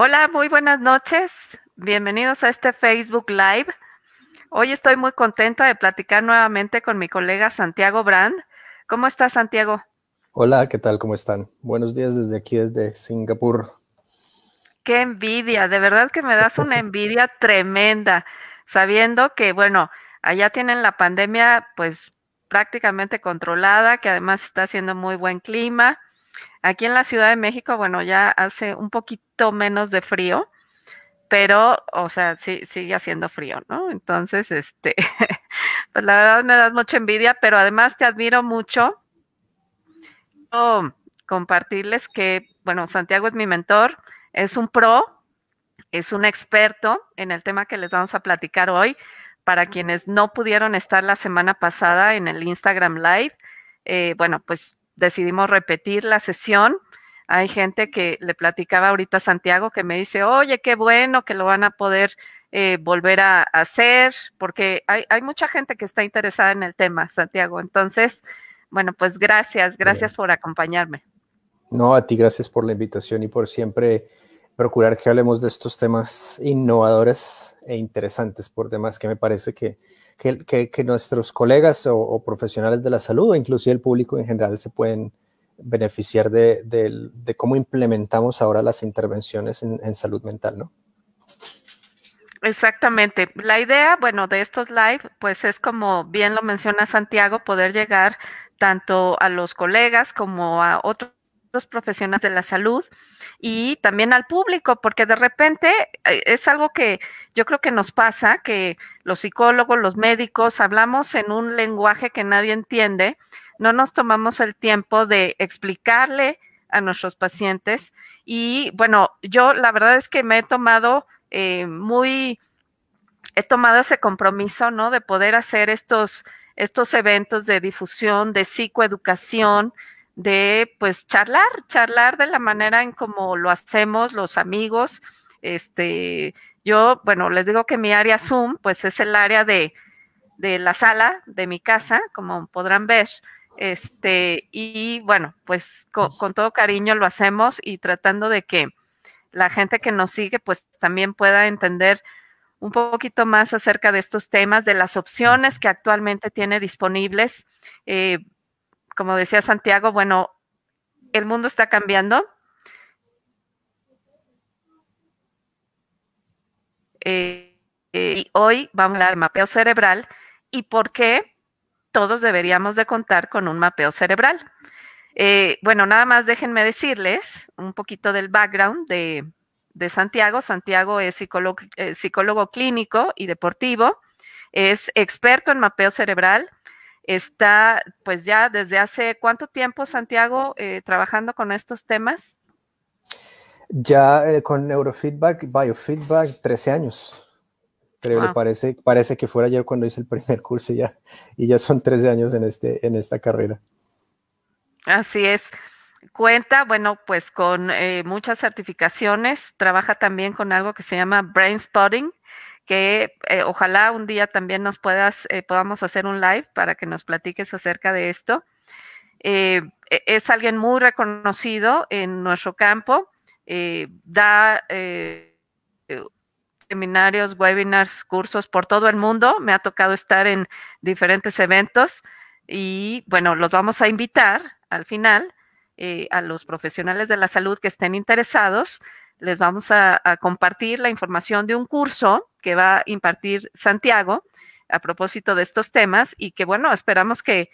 Hola, muy buenas noches. Bienvenidos a este Facebook Live. Hoy estoy muy contenta de platicar nuevamente con mi colega Santiago Brand. ¿Cómo estás, Santiago? Hola, ¿qué tal? ¿Cómo están? Buenos días desde aquí, desde Singapur. Qué envidia, de verdad que me das una envidia tremenda, sabiendo que, bueno, allá tienen la pandemia pues prácticamente controlada, que además está haciendo muy buen clima Aquí en la Ciudad de México, bueno, ya hace un poquito menos de frío, pero, o sea, sí, sigue haciendo frío, ¿no? Entonces, este, pues la verdad me das mucha envidia, pero además te admiro mucho. compartirles que, bueno, Santiago es mi mentor, es un pro, es un experto en el tema que les vamos a platicar hoy. Para quienes no pudieron estar la semana pasada en el Instagram Live, eh, bueno, pues decidimos repetir la sesión. Hay gente que le platicaba ahorita a Santiago que me dice, oye, qué bueno que lo van a poder eh, volver a, hacer, porque hay, mucha gente que está interesada en el tema, Santiago. Entonces, bueno, pues gracias, gracias por acompañarme. No, a ti gracias por la invitación y por siempre procurar que hablemos de estos temas innovadores e interesantes, por demás que me parece que, nuestros colegas o, profesionales de la salud o inclusive el público en general se pueden beneficiar de, cómo implementamos ahora las intervenciones en salud mental, ¿no? Exactamente. La idea, bueno, de estos live, pues es como bien lo menciona Santiago, poder llegar tanto a los colegas como a otros profesionales de la salud y también al público, porque de repente eh, es algo que yo creo que nos pasa, que los psicólogos, los médicos, hablamos en un lenguaje que nadie entiende, no nos tomamos el tiempo de explicarle a nuestros pacientes. Y bueno, yo la verdad es que me he tomado eh, muy, he tomado ese compromiso, ¿no? De poder hacer estos, estos eventos de difusión, de psicoeducación, de pues charlar, charlar de la manera en como lo hacemos los amigos. Este, yo, bueno, les digo que mi área Zoom, pues es el área de, de la sala de mi casa, como podrán ver. Este, y bueno, pues con, todo cariño lo hacemos y tratando de que la gente que nos sigue, pues también pueda entender un poquito más acerca de estos temas, de las opciones que actualmente tiene disponibles. Eh, como decía Santiago, bueno, el mundo está cambiando. Eh, eh, y hoy vamos a hablar de mapeo cerebral y por qué todos deberíamos de contar con un mapeo cerebral. Eh, bueno, nada más déjenme decirles un poquito del background de, Santiago. Santiago es psicólogo clínico y deportivo, es experto en mapeo cerebral, está pues ya desde hace cuánto tiempo, Santiago, eh, trabajando con estos temas? Ya eh, con neurofeedback, biofeedback, 13 años. Creo, que parece, parece que fue ayer cuando hice el primer curso y ya, y ya son 13 años en, este, en esta carrera. Así es. Cuenta, bueno, pues con eh, muchas certificaciones, trabaja también con algo que se llama Brain Spotting, que eh, ojalá un día también nos puedas, eh, podamos hacer un live para que nos platiques acerca de esto. Eh, e-, es alguien muy reconocido en nuestro campo, da seminarios, webinars, cursos por todo el mundo. Me ha tocado estar en diferentes eventos y bueno, los vamos a invitar al final a los profesionales de la salud que estén interesados. Les vamos a compartir la información de un curso que va a impartir Santiago a propósito de estos temas y que bueno, esperamos que,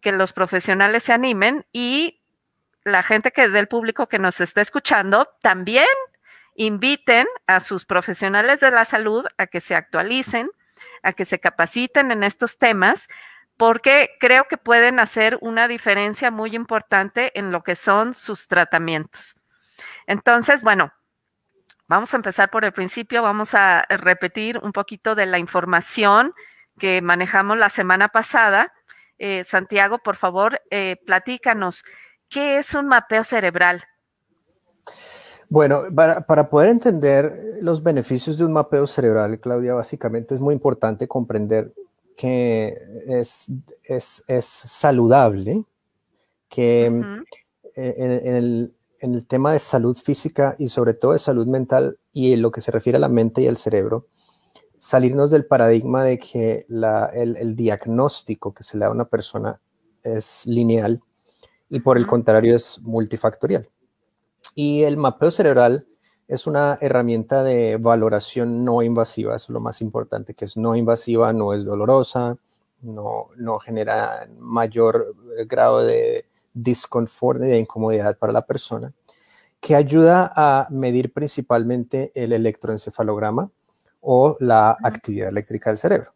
que los profesionales se animen y la gente que del público que nos está escuchando también inviten a sus profesionales de la salud a que se actualicen, a que se capaciten en estos temas, porque creo que pueden hacer una diferencia muy importante en lo que son sus tratamientos. Entonces, bueno, Vamos a empezar por el principio, vamos a eh, repetir un poquito de la información que manejamos la semana pasada. Eh, Santiago, por favor, eh, platícanos, ¿qué es un mapeo cerebral? Bueno, para, poder entender los beneficios de un mapeo cerebral, Claudia, básicamente es muy importante comprender que es, es, es saludable, que en, el, en el tema de salud física y sobre todo de salud mental y en lo que se refiere a la mente y al cerebro, salirnos del paradigma de que el, diagnóstico que se le da a una persona es lineal y por el contrario es multifactorial. Y el mapeo cerebral es una herramienta de valoración no invasiva, eso es lo más importante, que es no invasiva, no es dolorosa, no, no genera mayor grado de disconfort de incomodidad para la persona, que ayuda a medir principalmente el electroencefalograma o la actividad eléctrica del cerebro.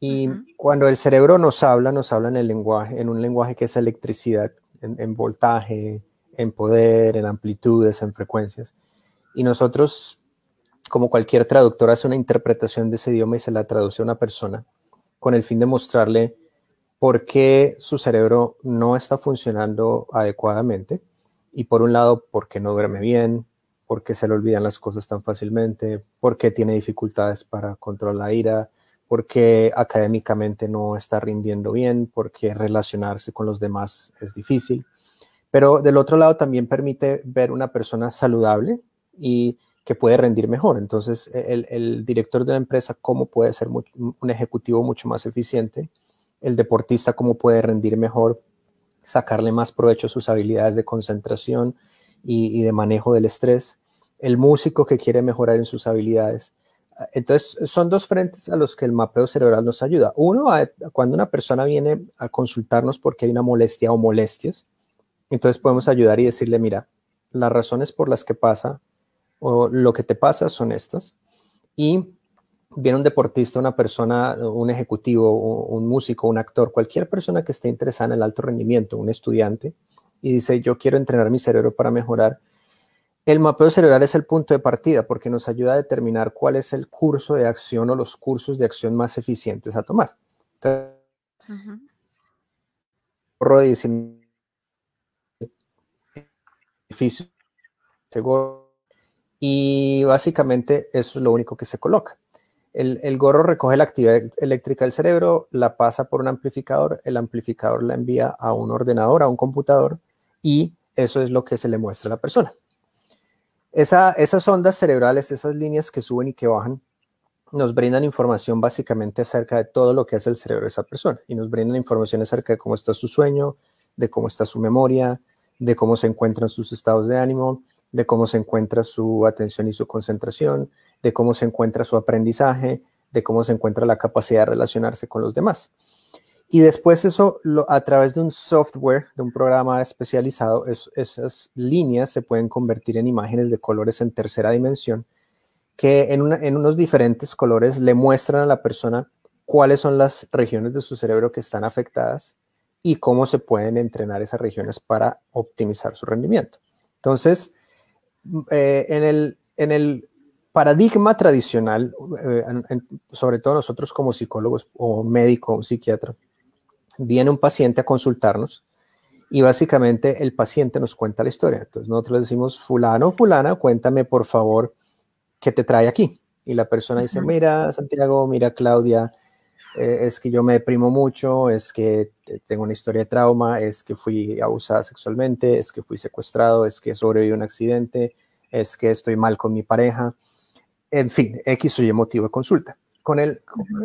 Y cuando el cerebro nos habla, nos habla en, el lenguaje, en un lenguaje que es electricidad, en, voltaje, en poder, en amplitudes, en frecuencias. Y nosotros, como cualquier traductor, hace una interpretación de ese idioma y se la traduce a una persona con el fin de mostrarle por qué su cerebro no está funcionando adecuadamente y por un lado, porque no duerme bien, porque se le olvidan las cosas tan fácilmente, porque tiene dificultades para controlar la ira, porque académicamente no está rindiendo bien, porque relacionarse con los demás es difícil. Pero del otro lado también permite ver una persona saludable y que puede rendir mejor. Entonces, el, director de la empresa, ¿cómo puede ser un ejecutivo mucho más eficiente? el deportista cómo puede rendir mejor, sacarle más provecho a sus habilidades de concentración y, de manejo del estrés, el músico que quiere mejorar en sus habilidades. Entonces, son dos frentes a los que el mapeo cerebral nos ayuda. Uno, cuando una persona viene a consultarnos porque hay una molestia o molestias, entonces podemos ayudar y decirle, mira, las razones por las que pasa o lo que te pasa son estas y viene un deportista, una persona, un ejecutivo, un músico, un actor, cualquier persona que esté interesada en el alto rendimiento, un estudiante, y dice, yo quiero entrenar mi cerebro para mejorar, el mapeo cerebral es el punto de partida porque nos ayuda a determinar cuál es el curso de acción o los cursos de acción más eficientes a tomar. y básicamente eso es lo único que se coloca. El, gorro recoge la actividad eléctrica del cerebro, la pasa por un amplificador, el amplificador la envía a un ordenador, a un computador, y eso es lo que se le muestra a la persona. esas ondas cerebrales, esas líneas que suben y que bajan, nos brindan información básicamente acerca de todo lo que es el cerebro de esa persona y nos brindan información acerca de cómo está su sueño, de cómo está su memoria, de cómo se encuentran sus estados de ánimo, de cómo se encuentra su atención y su concentración, de cómo se encuentra su aprendizaje, de cómo se encuentra la capacidad de relacionarse con los demás. Y después eso, a través de un software, de un programa especializado, esas líneas se pueden convertir en imágenes de colores en tercera dimensión, que en, en unos diferentes colores le muestran a la persona cuáles son las regiones de su cerebro que están afectadas y cómo se pueden entrenar esas regiones para optimizar su rendimiento. Entonces, eh, en, el, paradigma tradicional, eh, sobre todo nosotros como psicólogos o médico o psiquiatra, viene un paciente a consultarnos y básicamente el paciente nos cuenta la historia. Entonces nosotros le decimos, fulano, fulana, cuéntame por favor qué te trae aquí. Y la persona dice, mira Santiago, mira Claudia, eh, es que yo me deprimo mucho, es que eh, tengo una historia de trauma, es que fui abusada sexualmente, es que fui secuestrado, es que sobreviví a un accidente, es que estoy mal con mi pareja, en fin, X o Y motivo de consulta. Con el,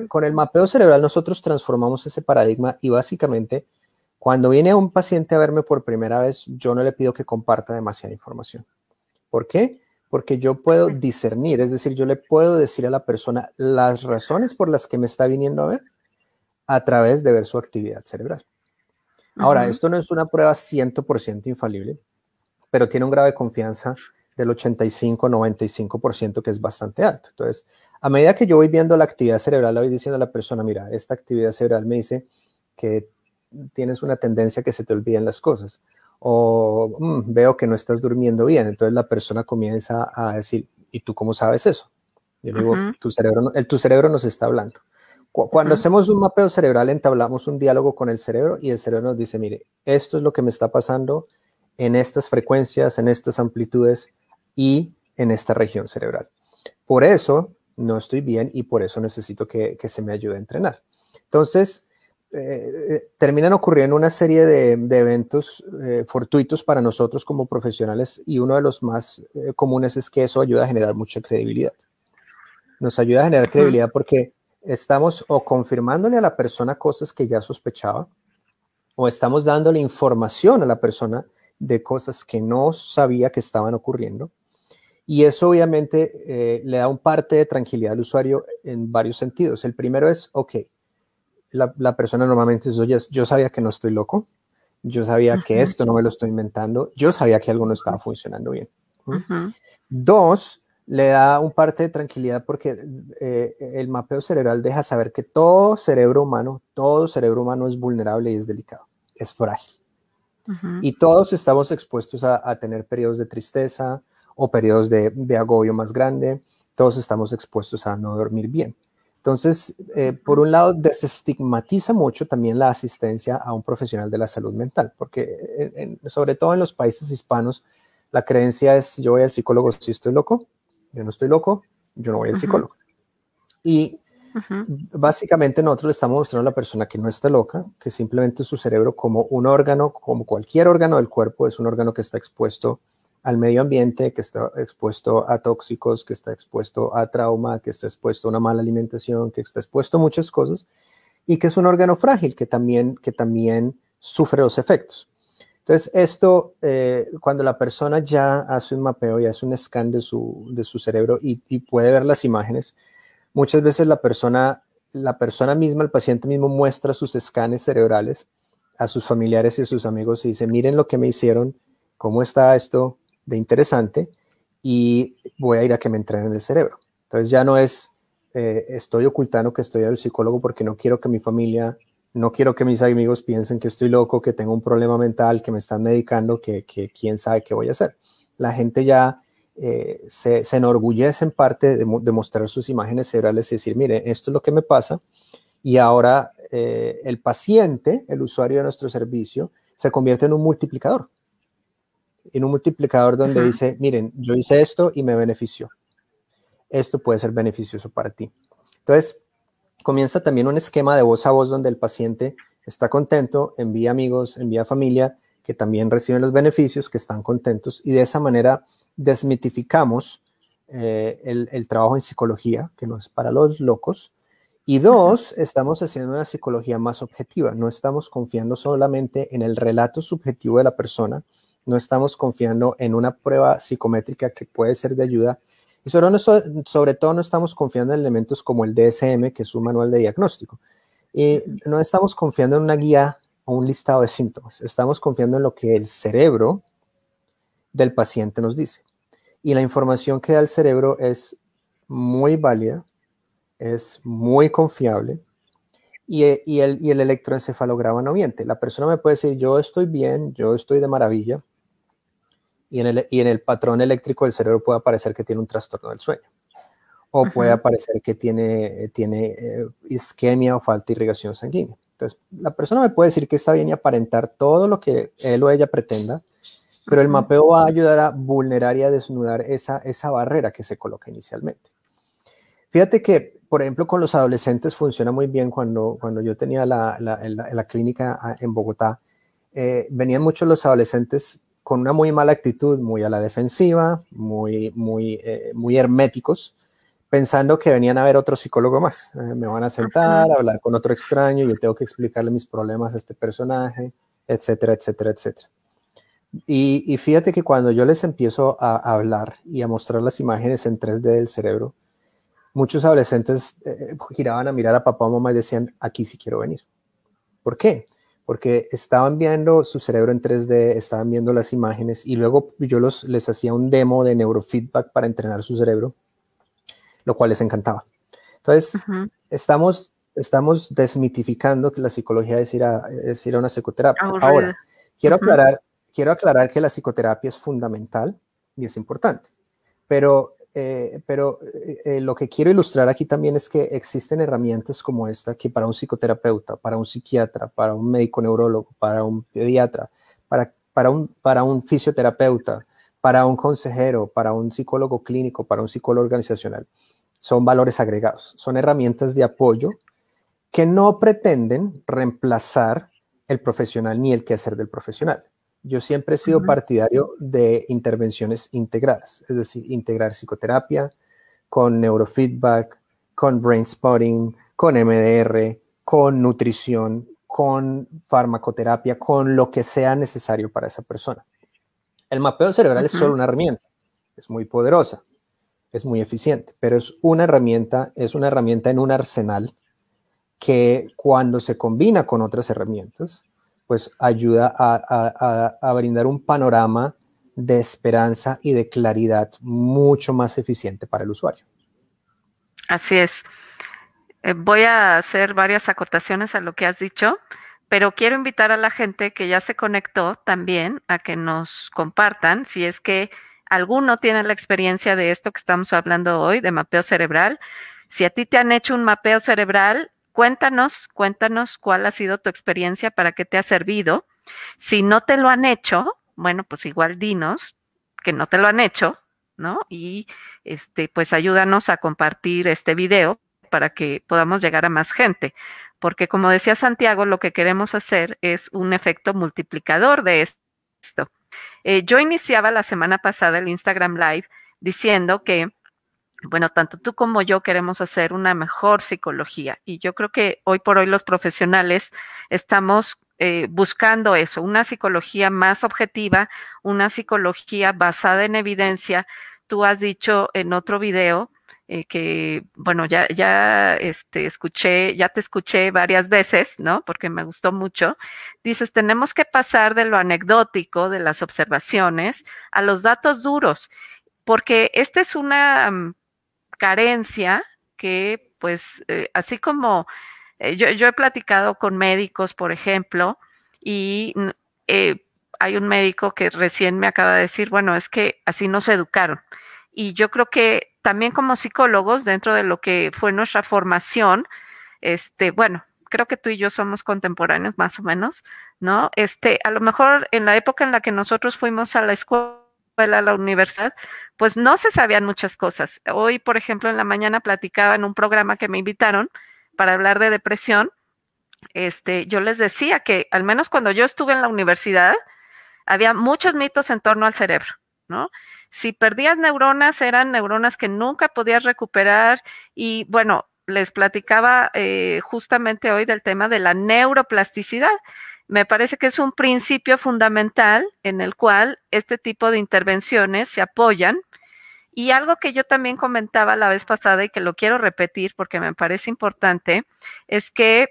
con el mapeo cerebral nosotros transformamos ese paradigma y básicamente cuando viene un paciente a verme por primera vez, yo no le pido que comparta demasiada información. ¿Por qué? porque yo puedo discernir, es decir, yo le puedo decir a la persona las razones por las que me está viniendo a ver a través de ver su actividad cerebral. Ahora, esto no es una prueba 100% infalible, pero tiene un grado de confianza del 85-95%, que es bastante alto. Entonces, a medida que yo voy viendo la actividad cerebral, la voy diciendo a la persona, mira, esta actividad cerebral me dice que tienes una tendencia que se te olviden las cosas o mm, veo que no estás durmiendo bien. Entonces la persona comienza a decir, ¿y tú cómo sabes eso? Y luego tu cerebro, el, tu cerebro nos está hablando. Cuando hacemos un mapeo cerebral, entablamos un diálogo con el cerebro y el cerebro nos dice, mire, esto es lo que me está pasando en estas frecuencias, en estas amplitudes y en esta región cerebral. Por eso no estoy bien y por eso necesito que, que se me ayude a entrenar. Entonces, eh, terminan ocurriendo una serie de, eventos eh, fortuitos para nosotros como profesionales y uno de los más eh, comunes es que eso ayuda a generar mucha credibilidad. Nos ayuda a generar credibilidad porque estamos o confirmándole a la persona cosas que ya sospechaba o estamos dándole información a la persona de cosas que no sabía que estaban ocurriendo. Y eso obviamente le da un parte de tranquilidad al usuario en varios sentidos. El primero es, ok, la, persona normalmente dice, oye, yo sabía que no estoy loco, yo sabía que esto no me lo estoy inventando, yo sabía que algo no estaba funcionando bien. ¿Mm? Dos, le da un parte de tranquilidad porque eh, el mapeo cerebral deja saber que todo cerebro humano, todo cerebro humano es vulnerable y es delicado, es frágil. Y todos estamos expuestos a, tener periodos de tristeza o periodos de, de agobio más grande, todos estamos expuestos a no dormir bien. Entonces, eh, por un lado, desestigmatiza mucho también la asistencia a un profesional de la salud mental, porque eh, sobre todo en los países hispanos, la creencia es yo voy al psicólogo si estoy loco, yo no estoy loco, yo no voy al psicólogo. Y básicamente nosotros le estamos mostrando a la persona que no está loca, que simplemente su cerebro como un órgano, como cualquier órgano del cuerpo, es un órgano que está expuesto al medio ambiente, que está expuesto a tóxicos, que está expuesto a trauma, que está expuesto a una mala alimentación, que está expuesto a muchas cosas, y que es un órgano frágil que también, sufre los efectos. Entonces, esto, eh, cuando la persona ya hace un mapeo, y hace un scan de su, cerebro y, puede ver las imágenes, muchas veces la persona, la persona misma, el paciente mismo muestra sus escanes cerebrales a sus familiares y a sus amigos y dice, miren lo que me hicieron, cómo está esto, de interesante y voy a ir a que me entrenen el cerebro. Entonces ya no es, eh, estoy ocultando que estoy al psicólogo porque no quiero que mi familia, no quiero que mis amigos piensen que estoy loco, que tengo un problema mental, que me están medicando, que, quién sabe qué voy a hacer. La gente ya eh, se, enorgullece en parte de, mostrar sus imágenes cerebrales y decir, mire, esto es lo que me pasa. Y ahora eh, el paciente, el usuario de nuestro servicio, se convierte en un multiplicador en un multiplicador donde dice, miren, yo hice esto y me benefició. Esto puede ser beneficioso para ti. Entonces, comienza también un esquema de voz a voz donde el paciente está contento, envía amigos, envía familia que también reciben los beneficios, que están contentos y de esa manera desmitificamos eh, el, trabajo en psicología, que no es para los locos. Y dos, estamos haciendo una psicología más objetiva, no estamos confiando solamente en el relato subjetivo de la persona, no estamos confiando en una prueba psicométrica que puede ser de ayuda y sobre, todo no estamos confiando en elementos como el DSM, que es un manual de diagnóstico. Y no estamos confiando en una guía o un listado de síntomas, estamos confiando en lo que el cerebro del paciente nos dice. Y la información que da el cerebro es muy válida, es muy confiable y, eh, el, y el electroencefalograma no miente. La persona me puede decir, yo estoy bien, yo estoy de maravilla, y en el, patrón eléctrico del cerebro puede aparecer que tiene un trastorno del sueño o puede aparecer que tiene, eh, tiene eh, isquemia o falta de irrigación sanguínea. Entonces, la persona me puede decir que está bien y aparentar todo lo que él o ella pretenda, pero el mapeo va a ayudar a vulnerar y a desnudar esa, esa barrera que se coloca inicialmente. Fíjate que, por ejemplo, con los adolescentes funciona muy bien cuando, cuando yo tenía la, la, clínica ah, en Bogotá. Eh, venían muchos los adolescentes con una muy mala actitud, muy a la defensiva, muy, muy, eh, muy herméticos, pensando que venían a ver otro psicólogo más. Eh, me van a sentar, a hablar con otro extraño, yo tengo que explicarle mis problemas a este personaje, etcétera, etcétera, etcétera. Y, fíjate que cuando yo les empiezo a hablar y a mostrar las imágenes en 3D del cerebro, muchos adolescentes eh, giraban a mirar a papá o mamá y decían, aquí sí quiero venir. ¿Por qué? porque estaban viendo su cerebro en 3D, estaban viendo las imágenes y luego yo los, les hacía un demo de neurofeedback para entrenar su cerebro, lo cual les encantaba. Entonces, estamos, estamos desmitificando que la psicología es ir a, es una psicoterapia. Ahora, quiero, aclarar, quiero aclarar que la psicoterapia es fundamental y es importante, pero eh, pero eh, eh, lo que quiero ilustrar aquí también es que existen herramientas como esta que para un psicoterapeuta, para un psiquiatra, para un médico neurólogo, para un pediatra, para, un, para un fisioterapeuta, para un consejero, para un psicólogo clínico, para un psicólogo organizacional, son valores agregados, son herramientas de apoyo que no pretenden reemplazar el profesional ni el quehacer del profesional. Yo siempre he sido partidario de intervenciones integradas, es decir, integrar psicoterapia con neurofeedback, con brain spotting, con MDR, con nutrición, con farmacoterapia, con lo que sea necesario para esa persona. El mapeo cerebral es solo una herramienta, es muy poderosa, es muy eficiente, pero es una herramienta, es una herramienta en un arsenal que cuando se combina con otras herramientas pues ayuda a, brindar un panorama de esperanza y de claridad mucho más eficiente para el usuario. Así es. Eh, voy a hacer varias acotaciones a lo que has dicho, pero quiero invitar a la gente que ya se conectó también a que nos compartan si es que alguno tiene la experiencia de esto que estamos hablando hoy, de mapeo cerebral. Si a ti te han hecho un mapeo cerebral, cuéntanos, cuéntanos cuál ha sido tu experiencia, para qué te ha servido. Si no te lo han hecho, bueno, pues igual dinos que no te lo han hecho, ¿no? Y este, pues ayúdanos a compartir este video para que podamos llegar a más gente. Porque como decía Santiago, lo que queremos hacer es un efecto multiplicador de esto. Eh, yo iniciaba la semana pasada el Instagram Live diciendo que bueno, tanto tú como yo queremos hacer una mejor psicología y yo creo que hoy por hoy los profesionales estamos eh, buscando eso, una psicología más objetiva, una psicología basada en evidencia. Tú has dicho en otro video eh, que, bueno, ya, este, escuché, ya te escuché varias veces, ¿no? Porque me gustó mucho. Dices, tenemos que pasar de lo anecdótico, de las observaciones, a los datos duros porque esta es una mm, carencia que, pues, eh, así como eh, yo, yo, he platicado con médicos, por ejemplo, y eh, hay un médico que recién me acaba de decir, bueno, es que así nos educaron. Y yo creo que también como psicólogos, dentro de lo que fue nuestra formación, este, bueno, creo que tú y yo somos contemporáneos más o menos, ¿no? Este, a lo mejor en la época en la que nosotros fuimos a la escuela, la universidad, pues no se sabían muchas cosas. Hoy, por ejemplo, en la mañana platicaba en un programa que me invitaron para hablar de depresión. Este, yo les decía que al menos cuando yo estuve en la universidad, había muchos mitos en torno al cerebro, ¿no? Si perdías neuronas, eran neuronas que nunca podías recuperar y bueno, les platicaba eh, justamente hoy del tema de la neuroplasticidad. Me parece que es un principio fundamental en el cual este tipo de intervenciones se apoyan. Y algo que yo también comentaba la vez pasada y que lo quiero repetir porque me parece importante, es que,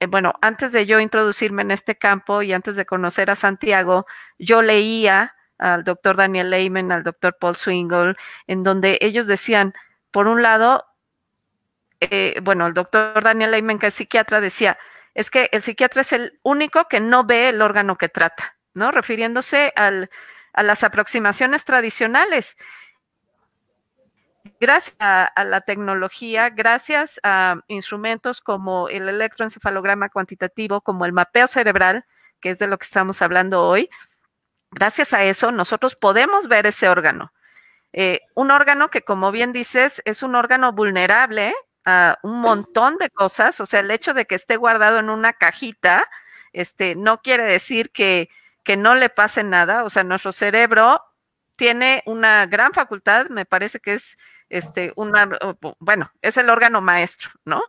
eh, bueno, antes de yo introducirme en este campo y antes de conocer a Santiago, yo leía al doctor Daniel Lehman, al doctor Paul Swingle, en donde ellos decían, por un lado, eh, bueno, el doctor Daniel Lehman, que es psiquiatra, decía, es que el psiquiatra es el único que no ve el órgano que trata, ¿no? Refiriéndose a las aproximaciones tradicionales. Gracias a, la tecnología, gracias a instrumentos como el electroencefalograma cuantitativo, como el mapeo cerebral, que es de lo que estamos hablando hoy, gracias a eso nosotros podemos ver ese órgano. Eh, un órgano que, como bien dices, es un órgano vulnerable a un montón de cosas. O sea, el hecho de que esté guardado en una cajita, este, no quiere decir que, no le pase nada. O sea, nuestro cerebro tiene una gran facultad, me parece que es este, una, bueno, es el órgano maestro, ¿no?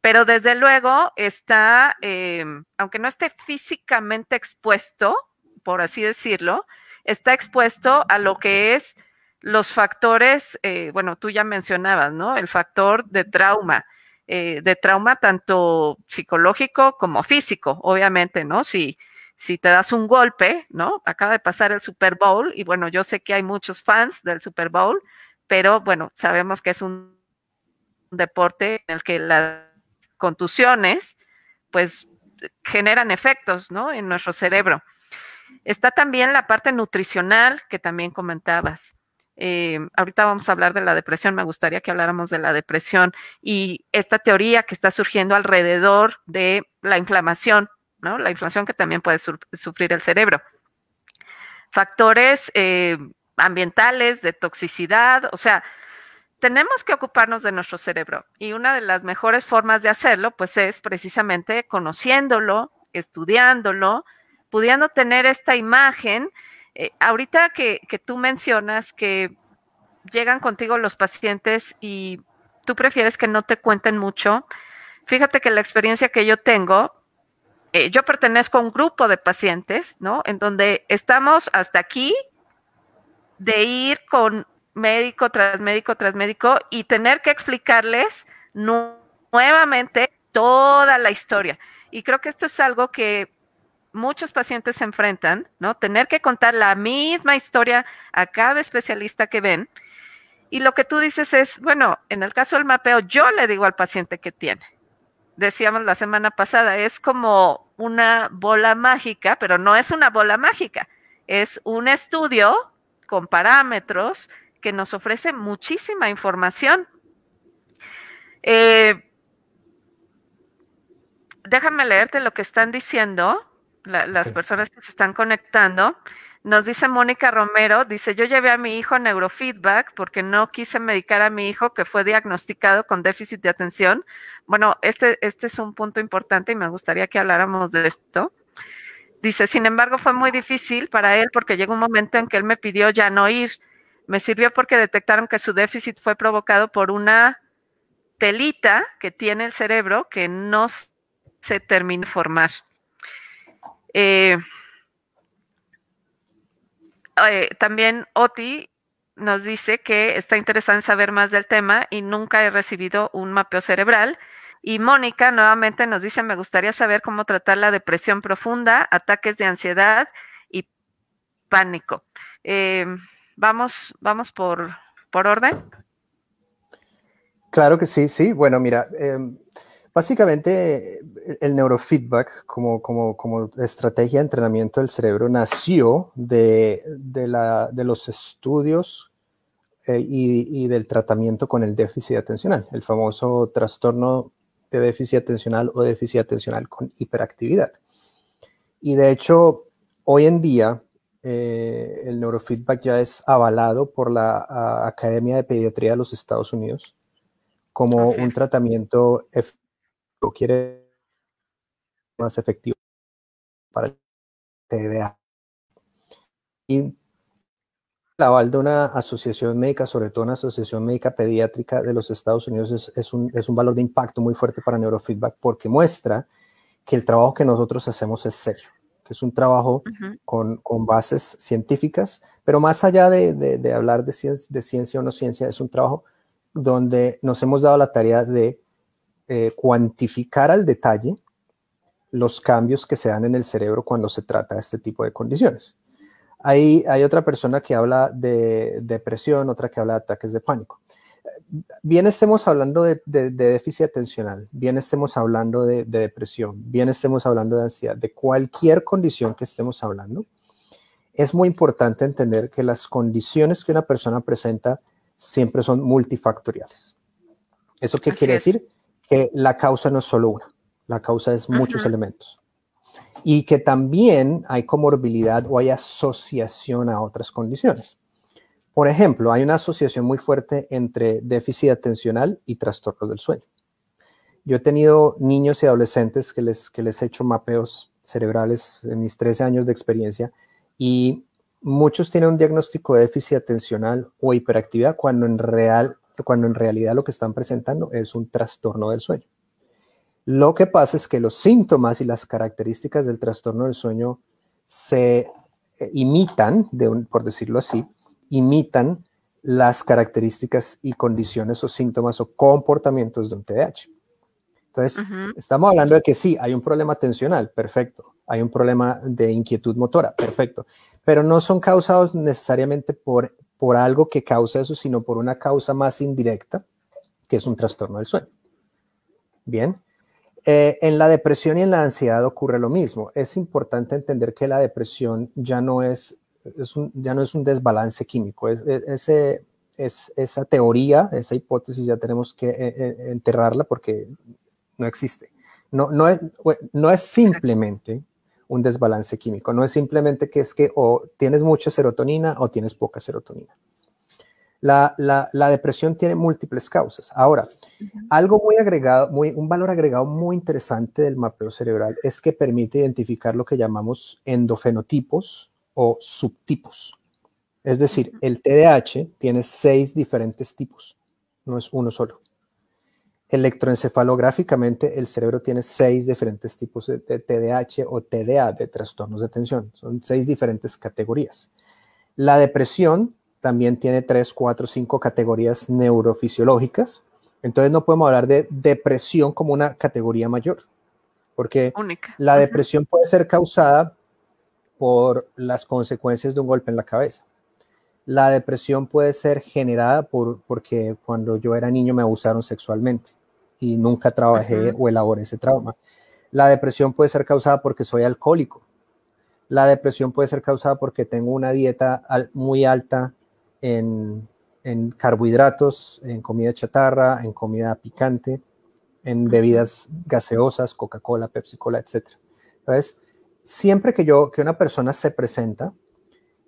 Pero desde luego está, eh, aunque no esté físicamente expuesto, por así decirlo, está expuesto a lo que es los factores, eh, bueno, tú ya mencionabas, ¿no? El factor de trauma, eh, de trauma tanto psicológico como físico, obviamente, ¿no? Si, si te das un golpe, ¿no? Acaba de pasar el Super Bowl y bueno, yo sé que hay muchos fans del Super Bowl, pero bueno, sabemos que es un deporte en el que las contusiones, pues, generan efectos, ¿no? En nuestro cerebro. Está también la parte nutricional que también comentabas. Eh, ahorita vamos a hablar de la depresión, me gustaría que habláramos de la depresión y esta teoría que está surgiendo alrededor de la inflamación, ¿no? La inflamación que también puede sufrir el cerebro. Factores eh, ambientales, de toxicidad, o sea, tenemos que ocuparnos de nuestro cerebro y una de las mejores formas de hacerlo, pues es precisamente conociéndolo, estudiándolo, pudiendo tener esta imagen eh, ahorita que, tú mencionas que llegan contigo los pacientes y tú prefieres que no te cuenten mucho, fíjate que la experiencia que yo tengo, eh, yo pertenezco a un grupo de pacientes, ¿no? En donde estamos hasta aquí de ir con médico tras médico tras médico y tener que explicarles nuevamente toda la historia. Y creo que esto es algo que muchos pacientes se enfrentan, ¿no? Tener que contar la misma historia a cada especialista que ven. Y lo que tú dices es, bueno, en el caso del mapeo, yo le digo al paciente que tiene. Decíamos la semana pasada, es como una bola mágica, pero no es una bola mágica, es un estudio con parámetros que nos ofrece muchísima información. Eh, déjame leerte lo que están diciendo las personas que se están conectando. Nos dice Mónica Romero, dice, yo llevé a mi hijo neurofeedback porque no quise medicar a mi hijo que fue diagnosticado con déficit de atención. Bueno, este, este es un punto importante y me gustaría que habláramos de esto. Dice, sin embargo, fue muy difícil para él porque llegó un momento en que él me pidió ya no ir. Me sirvió porque detectaron que su déficit fue provocado por una telita que tiene el cerebro que no se termina de formar. Eh, eh, también Oti nos dice que está interesada en saber más del tema y nunca he recibido un mapeo cerebral. Y Mónica nuevamente nos dice, me gustaría saber cómo tratar la depresión profunda, ataques de ansiedad y pánico. Eh, vamos, vamos por, por orden. Claro que sí, sí. Bueno, mira, em, Básicamente, eh, el neurofeedback como, como, estrategia de entrenamiento del cerebro nació de, la, de los estudios eh, y, del tratamiento con el déficit atencional, el famoso trastorno de déficit atencional o déficit atencional con hiperactividad. Y de hecho, hoy en día, eh, el neurofeedback ya es avalado por la Academia de Pediatría de los Estados Unidos como un tratamiento quiere más efectivo para el TDA. Y el aval de una asociación médica, sobre todo una asociación médica pediátrica de los Estados Unidos, es, un, valor de impacto muy fuerte para neurofeedback porque muestra que el trabajo que nosotros hacemos es serio, que es un trabajo con, bases científicas, pero más allá de, hablar de ciencia o no ciencia, es un trabajo donde nos hemos dado la tarea de eh, cuantificar al detalle los cambios que se dan en el cerebro cuando se trata de este tipo de condiciones. Hay, hay otra persona que habla de depresión, otra que habla de ataques de pánico. Bien estemos hablando de, déficit atencional, bien estemos hablando de, depresión, bien estemos hablando de ansiedad, de cualquier condición que estemos hablando, es muy importante entender que las condiciones que una persona presenta siempre son multifactoriales. ¿Eso qué quiere decir? que la causa no es solo una, la causa es muchos elementos. Y que también hay comorbilidad o hay asociación a otras condiciones. Por ejemplo, hay una asociación muy fuerte entre déficit atencional y trastornos del sueño. Yo he tenido niños y adolescentes que les, que les he hecho mapeos cerebrales en mis 13 años de experiencia y muchos tienen un diagnóstico de déficit atencional o hiperactividad cuando en real cuando en realidad lo que están presentando es un trastorno del sueño. Lo que pasa es que los síntomas y las características del trastorno del sueño se eh, imitan, por decirlo así, imitan las características y condiciones o síntomas o comportamientos de un TDAH. Entonces, estamos hablando de que sí, hay un problema tensional, perfecto. Hay un problema de inquietud motora, perfecto. Pero no son causados necesariamente por, por algo que causa eso, sino por una causa más indirecta, que es un trastorno del sueño. Bien. Eh, en la depresión y en la ansiedad ocurre lo mismo. Es importante entender que la depresión ya no es, un, ya no es un desbalance químico. esa teoría, esa hipótesis ya tenemos que eh, eh, enterrarla porque no existe. No, no, no es simplemente un desbalance químico. No es simplemente que es que o tienes mucha serotonina o tienes poca serotonina. La, depresión tiene múltiples causas. Ahora, algo muy agregado, muy, un valor agregado muy interesante del mapeo cerebral es que permite identificar lo que llamamos endofenotipos o subtipos. Es decir, el TDAH tiene seis diferentes tipos, no es uno solo electroencefalográficamente el cerebro tiene seis diferentes tipos de TDAH o TDA, de trastornos de atención. Son seis diferentes categorías. La depresión también tiene tres, cuatro, cinco categorías neurofisiológicas. Entonces no podemos hablar de depresión como una categoría mayor, porque la depresión puede ser causada por las consecuencias de un golpe en la cabeza. La depresión puede ser generada por, porque cuando yo era niño me abusaron sexualmente y nunca trabajé o elaboré ese trauma. La depresión puede ser causada porque soy alcohólico. La depresión puede ser causada porque tengo una dieta muy alta en, carbohidratos, en comida chatarra, en comida picante, en bebidas gaseosas, Coca-Cola, Pepsi-Cola, etc. Entonces, siempre que yo, que una persona se presenta,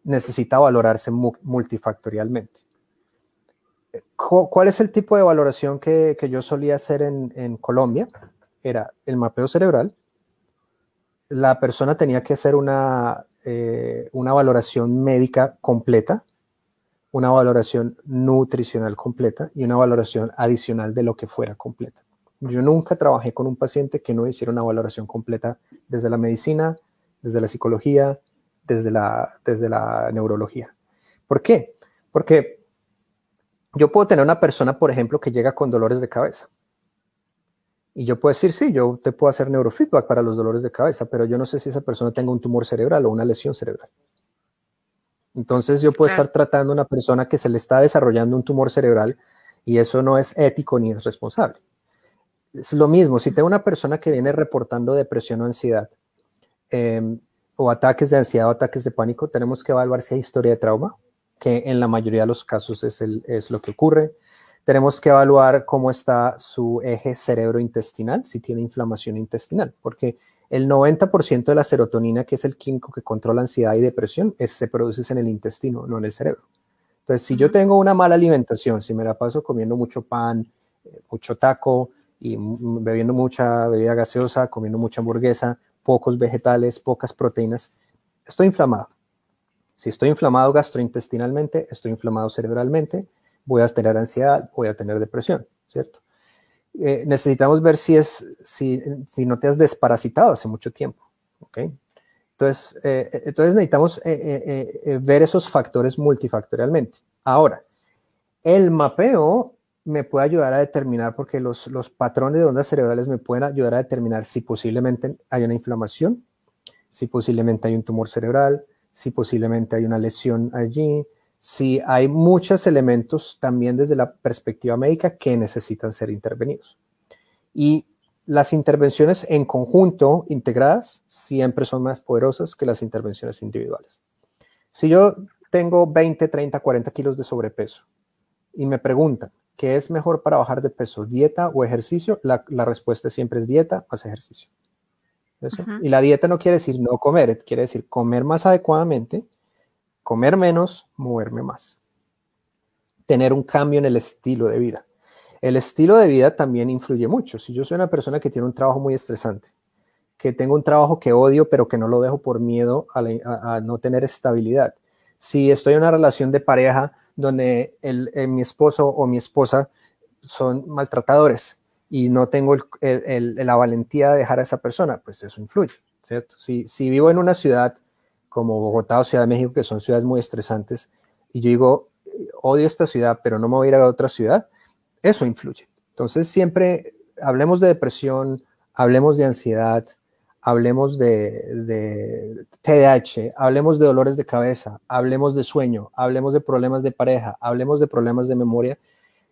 necesita valorarse multifactorialmente. ¿Cuál es el tipo de valoración que, yo solía hacer en, Colombia? Era el mapeo cerebral. La persona tenía que hacer una, eh, una valoración médica completa, una valoración nutricional completa y una valoración adicional de lo que fuera completa. Yo nunca trabajé con un paciente que no hiciera una valoración completa desde la medicina, desde la psicología, desde la, desde la neurología. ¿Por qué? Porque yo puedo tener una persona, por ejemplo, que llega con dolores de cabeza. Y yo puedo decir, sí, yo te puedo hacer neurofeedback para los dolores de cabeza, pero yo no sé si esa persona tenga un tumor cerebral o una lesión cerebral. Entonces yo puedo estar tratando a una persona que se le está desarrollando un tumor cerebral y eso no es ético ni es responsable. Es lo mismo, si tengo una persona que viene reportando depresión o ansiedad em, o ataques de ansiedad o ataques de pánico, tenemos que evaluar si hay historia de trauma, que en la mayoría de los casos es, lo que ocurre. Tenemos que evaluar cómo está su eje cerebro intestinal si tiene inflamación intestinal, porque el 90% de la serotonina, que es el químico que controla ansiedad y depresión, se produce en el intestino, no en el cerebro. Entonces, si yo tengo una mala alimentación, si me la paso comiendo mucho pan, eh, mucho taco y bebiendo mucha bebida gaseosa, comiendo mucha hamburguesa, pocos vegetales, pocas proteínas, estoy inflamado si estoy inflamado gastrointestinalmente, estoy inflamado cerebralmente, voy a tener ansiedad, voy a tener depresión, ¿cierto? Eh, necesitamos ver si, es, si, no te has desparasitado hace mucho tiempo, ¿ok? Entonces, eh, eh, entonces necesitamos ver esos factores multifactorialmente. Ahora, el mapeo me puede ayudar a determinar, porque los, los, patrones de ondas cerebrales me pueden ayudar a determinar si posiblemente hay una inflamación, si posiblemente hay un tumor cerebral, si posiblemente hay una lesión allí, si hay muchos elementos también desde la perspectiva médica que necesitan ser intervenidos. Y las intervenciones en conjunto, integradas, siempre son más poderosas que las intervenciones individuales. Si yo tengo 20, 30, 40 kilos de sobrepeso y me preguntan, ¿qué es mejor para bajar de peso, dieta o ejercicio? La, respuesta siempre es dieta más ejercicio. Y la dieta no quiere decir no comer, quiere decir comer más adecuadamente, comer menos, moverme más. Tener un cambio en el estilo de vida. El estilo de vida también influye mucho. Si yo soy una persona que tiene un trabajo muy estresante, que tengo un trabajo que odio, pero que no lo dejo por miedo a, no tener estabilidad. Si estoy en una relación de pareja donde eh, mi esposo o mi esposa son maltratadores, y no tengo la valentía de dejar a esa persona, pues eso influye, ¿cierto? Si, vivo en una ciudad como Bogotá o Ciudad de México, que son ciudades muy estresantes, y yo digo, eh, odio esta ciudad, pero no me voy a ir a otra ciudad, eso influye. Entonces siempre hablemos de depresión, hablemos de ansiedad, hablemos de, de TDAH, hablemos de dolores de cabeza, hablemos de sueño, hablemos de problemas de pareja, hablemos de problemas de memoria,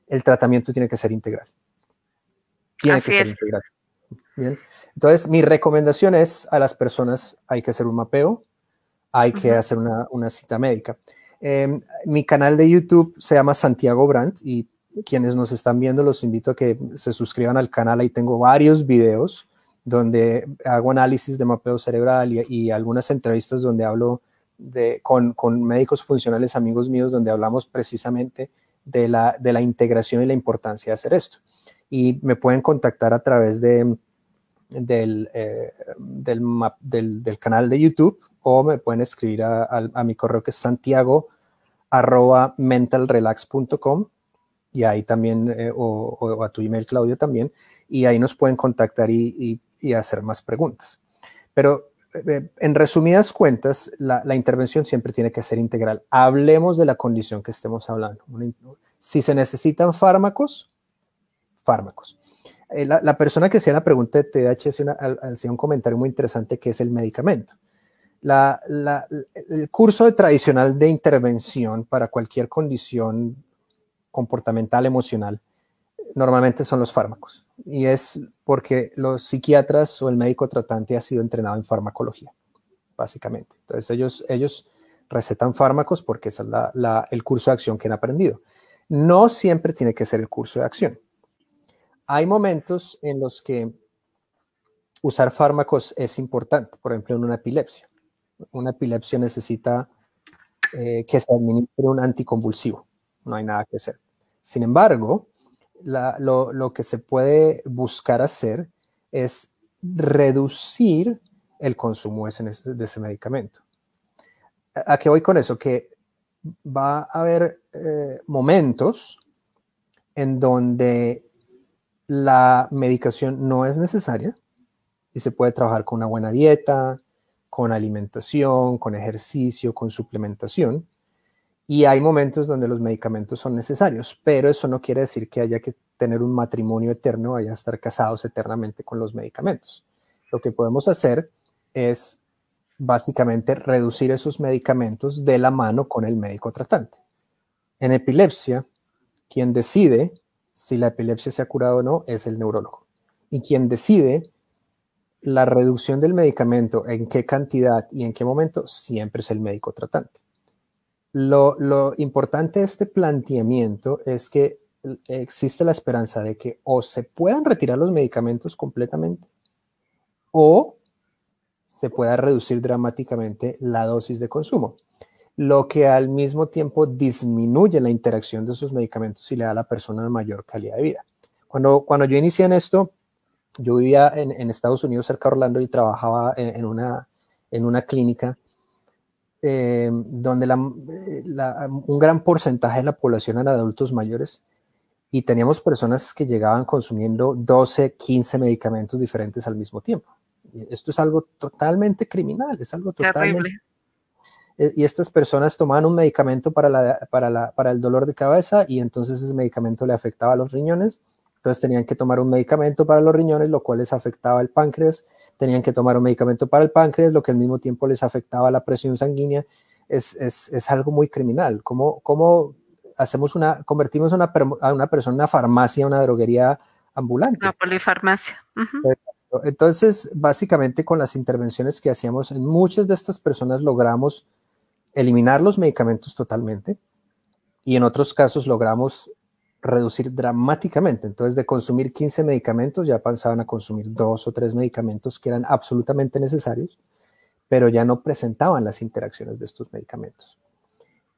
el tratamiento tiene que ser integral. Tiene que ser integrado. Bien. Entonces, mi recomendación es a las personas, hay que hacer un mapeo, hay que hacer una, cita médica. Em, mi canal de YouTube se llama Santiago Brandt y quienes nos están viendo los invito a que se suscriban al canal. Ahí tengo varios videos donde hago análisis de mapeo cerebral y, algunas entrevistas donde hablo de, con, médicos funcionales, amigos míos, donde hablamos precisamente de la integración y la importancia de hacer esto y me pueden contactar a través de, eh, del, canal de YouTube o me pueden escribir a, mi correo que es santiago y ahí también, eh, o, a tu email, Claudio, también, y ahí nos pueden contactar y, hacer más preguntas. Pero eh, en resumidas cuentas, la, la, intervención siempre tiene que ser integral. Hablemos de la condición que estemos hablando. Si se necesitan fármacos, fármacos. Eh, la, persona que hacía la pregunta de TDAH hacía, un comentario muy interesante que es el medicamento. el curso tradicional de intervención para cualquier condición comportamental, emocional, normalmente son los fármacos. Y es porque los psiquiatras o el médico tratante ha sido entrenado en farmacología, básicamente. Entonces ellos, ellos recetan fármacos porque es el curso de acción que han aprendido. No siempre tiene que ser el curso de acción. Hay momentos en los que usar fármacos es importante, por ejemplo, en una epilepsia. Una epilepsia necesita eh, que se administre un anticonvulsivo, no hay nada que hacer. Sin embargo, lo, que se puede buscar hacer es reducir el consumo de ese, medicamento. ¿A qué voy con eso? Que va a haber eh, momentos en donde la medicación no es necesaria y se puede trabajar con una buena dieta, con alimentación, con ejercicio, con suplementación. Y hay momentos donde los medicamentos son necesarios, pero eso no quiere decir que haya que tener un matrimonio eterno, haya estar casados eternamente con los medicamentos. Lo que podemos hacer es básicamente reducir esos medicamentos de la mano con el médico tratante. En epilepsia, quien decide si la epilepsia se ha curado o no es el neurólogo. Y quien decide la reducción del medicamento, en qué cantidad y en qué momento, siempre es el médico tratante. Lo, importante de este planteamiento es que existe la esperanza de que o se puedan retirar los medicamentos completamente o se pueda reducir dramáticamente la dosis de consumo lo que al mismo tiempo disminuye la interacción de esos medicamentos y le da a la persona mayor calidad de vida. Cuando, cuando yo inicié en esto, yo vivía en, Estados Unidos, cerca de Orlando, y trabajaba en, una, en una clínica eh, donde un gran porcentaje de la población eran adultos mayores y teníamos personas que llegaban consumiendo 12, 15 medicamentos diferentes al mismo tiempo. Esto es algo totalmente criminal, es algo totalmente... E, y estas personas tomaban un medicamento para, el dolor de cabeza y entonces ese medicamento le afectaba a los riñones, entonces tenían que tomar un medicamento para los riñones, lo cual les afectaba el páncreas, tenían que tomar un medicamento para el páncreas, lo que al mismo tiempo les afectaba la presión sanguínea, es, algo muy criminal. ¿Cómo, hacemos una, convertimos a una persona en una farmacia, una droguería ambulante? Una polifarmacia. Entonces, básicamente con las intervenciones que hacíamos en muchas de estas personas logramos eliminar los medicamentos totalmente y en otros casos logramos reducir dramáticamente. Entonces, de consumir 15 medicamentos, ya pasaban a consumir dos o tres medicamentos que eran absolutamente necesarios, pero ya no presentaban las interacciones de estos medicamentos.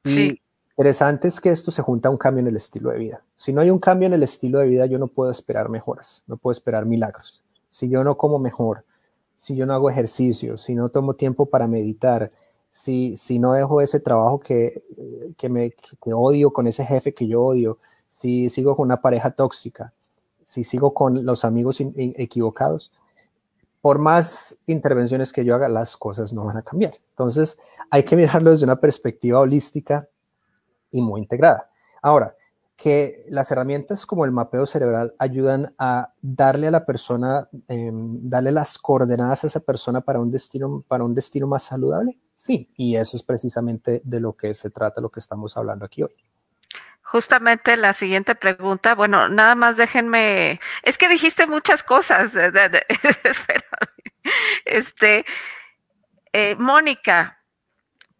Y interesante es que esto se junta a un cambio en el estilo de vida. Si no hay un cambio en el estilo de vida, yo no puedo esperar mejoras, no puedo esperar milagros. Si yo no como mejor, si yo no hago ejercicio, si no tomo tiempo para meditar, si, no dejo ese trabajo que, me odio, con ese jefe que yo odio, si sigo con una pareja tóxica, si sigo con los amigos equivocados, por más intervenciones que yo haga, las cosas no van a cambiar. Entonces, hay que mirarlo desde una perspectiva holística y muy integrada. Ahora, que las herramientas como el mapeo cerebral ayudan a darle a la persona, em, darle las coordenadas a esa persona para un destino, para un destino más saludable, Sí, y eso es precisamente de lo que se trata, lo que estamos hablando aquí hoy. Justamente la siguiente pregunta, bueno, nada más déjenme, es que dijiste muchas cosas, Este, eh, Mónica,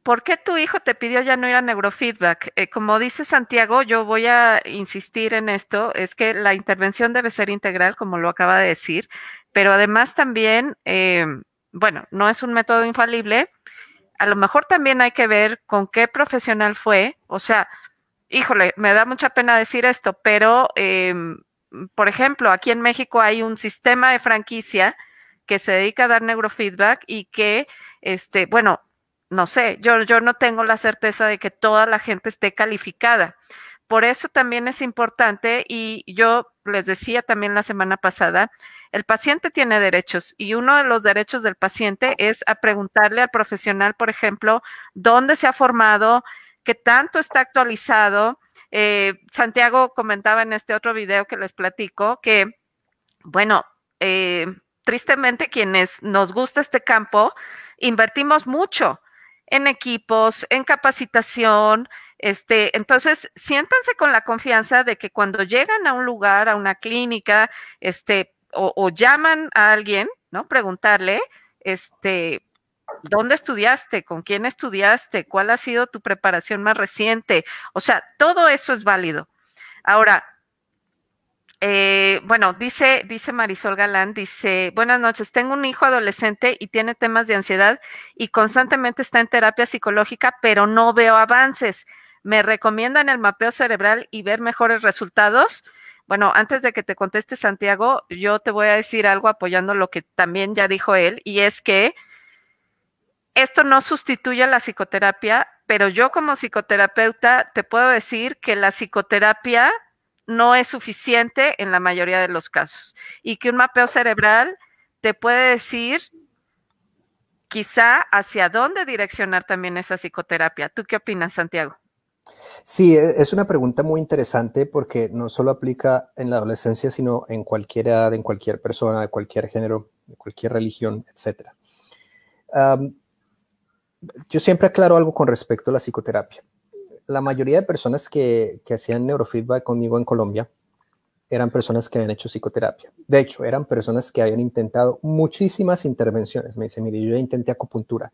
¿por qué tu hijo te pidió ya no ir a neurofeedback? Eh, como dice Santiago, yo voy a insistir en esto, es que la intervención debe ser integral, como lo acaba de decir, pero además también, eh, bueno, no es un método infalible, a lo mejor también hay que ver con qué profesional fue, o sea, híjole, me da mucha pena decir esto, pero, em, por ejemplo, aquí en México hay un sistema de franquicia que se dedica a dar neurofeedback y que, este, bueno, no sé, yo, yo no tengo la certeza de que toda la gente esté calificada. Por eso también es importante y yo les decía también la semana pasada el paciente tiene derechos y uno de los derechos del paciente es a preguntarle al profesional, por ejemplo, dónde se ha formado, qué tanto está actualizado. Eh, Santiago comentaba en este otro video que les platico que, bueno, eh, tristemente quienes nos gusta este campo, invertimos mucho en equipos, en capacitación. Este, entonces, siéntanse con la confianza de que cuando llegan a un lugar, a una clínica, este, o, llaman a alguien, ¿no? Preguntarle, este, ¿dónde estudiaste? ¿Con quién estudiaste? ¿Cuál ha sido tu preparación más reciente? O sea, todo eso es válido. Ahora, eh, bueno, dice, dice Marisol Galán, dice, buenas noches, tengo un hijo adolescente y tiene temas de ansiedad y constantemente está en terapia psicológica, pero no veo avances. ¿Me recomiendan el mapeo cerebral y ver mejores resultados? Bueno, antes de que te conteste Santiago, yo te voy a decir algo apoyando lo que también ya dijo él, y es que esto no sustituye a la psicoterapia, pero yo como psicoterapeuta te puedo decir que la psicoterapia no es suficiente en la mayoría de los casos y que un mapeo cerebral te puede decir quizá hacia dónde direccionar también esa psicoterapia. ¿Tú qué opinas, Santiago? Sí, e, es una pregunta muy interesante porque no solo aplica en la adolescencia, sino en cualquier edad, en cualquier persona, de cualquier género, de cualquier religión, etc. yo siempre aclaro algo con respecto a la psicoterapia. La mayoría de personas que, hacían neurofeedback conmigo en Colombia eran personas que habían hecho psicoterapia. De hecho, eran personas que habían intentado muchísimas intervenciones. Me dice, mire, yo ya intenté acupuntura,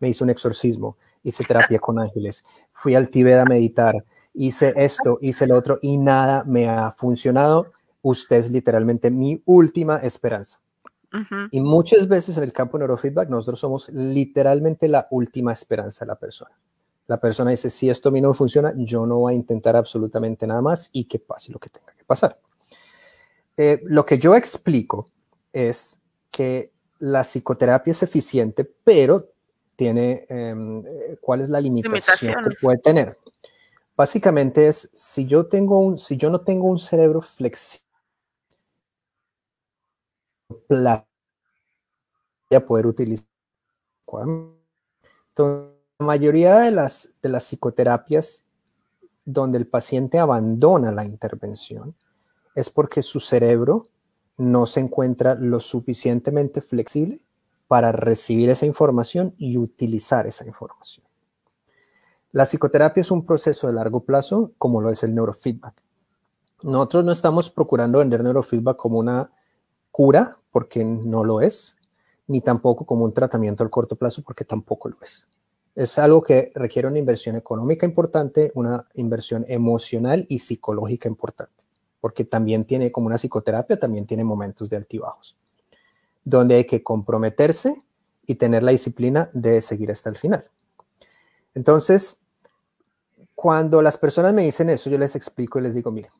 me hice un exorcismo, hice terapia con ángeles, fui al Tíbet a meditar, hice esto, hice lo otro y nada me ha funcionado. Usted es literalmente mi última esperanza. Y muchas veces en el campo neurofeedback nosotros somos literalmente la última esperanza de la persona. La persona dice, si esto a mí no funciona, yo no voy a intentar absolutamente nada más y que pase lo que tenga que pasar. Eh, lo que yo explico es que la psicoterapia es eficiente, pero tiene, em, eh, cuál es la limitación que puede tener. Básicamente es, si yo, tengo un, si yo no tengo un cerebro flexible, ya a poder utilizar. la mayoría de las, de las psicoterapias donde el paciente abandona la intervención es porque su cerebro no se encuentra lo suficientemente flexible para recibir esa información y utilizar esa información. La psicoterapia es un proceso de largo plazo, como lo es el neurofeedback. Nosotros no estamos procurando vender neurofeedback como una cura, porque no lo es, ni tampoco como un tratamiento al corto plazo, porque tampoco lo es. Es algo que requiere una inversión económica importante, una inversión emocional y psicológica importante, porque también tiene, como una psicoterapia, también tiene momentos de altibajos donde hay que comprometerse y tener la disciplina de seguir hasta el final. Entonces, cuando las personas me dicen eso, yo les explico y les digo, mira,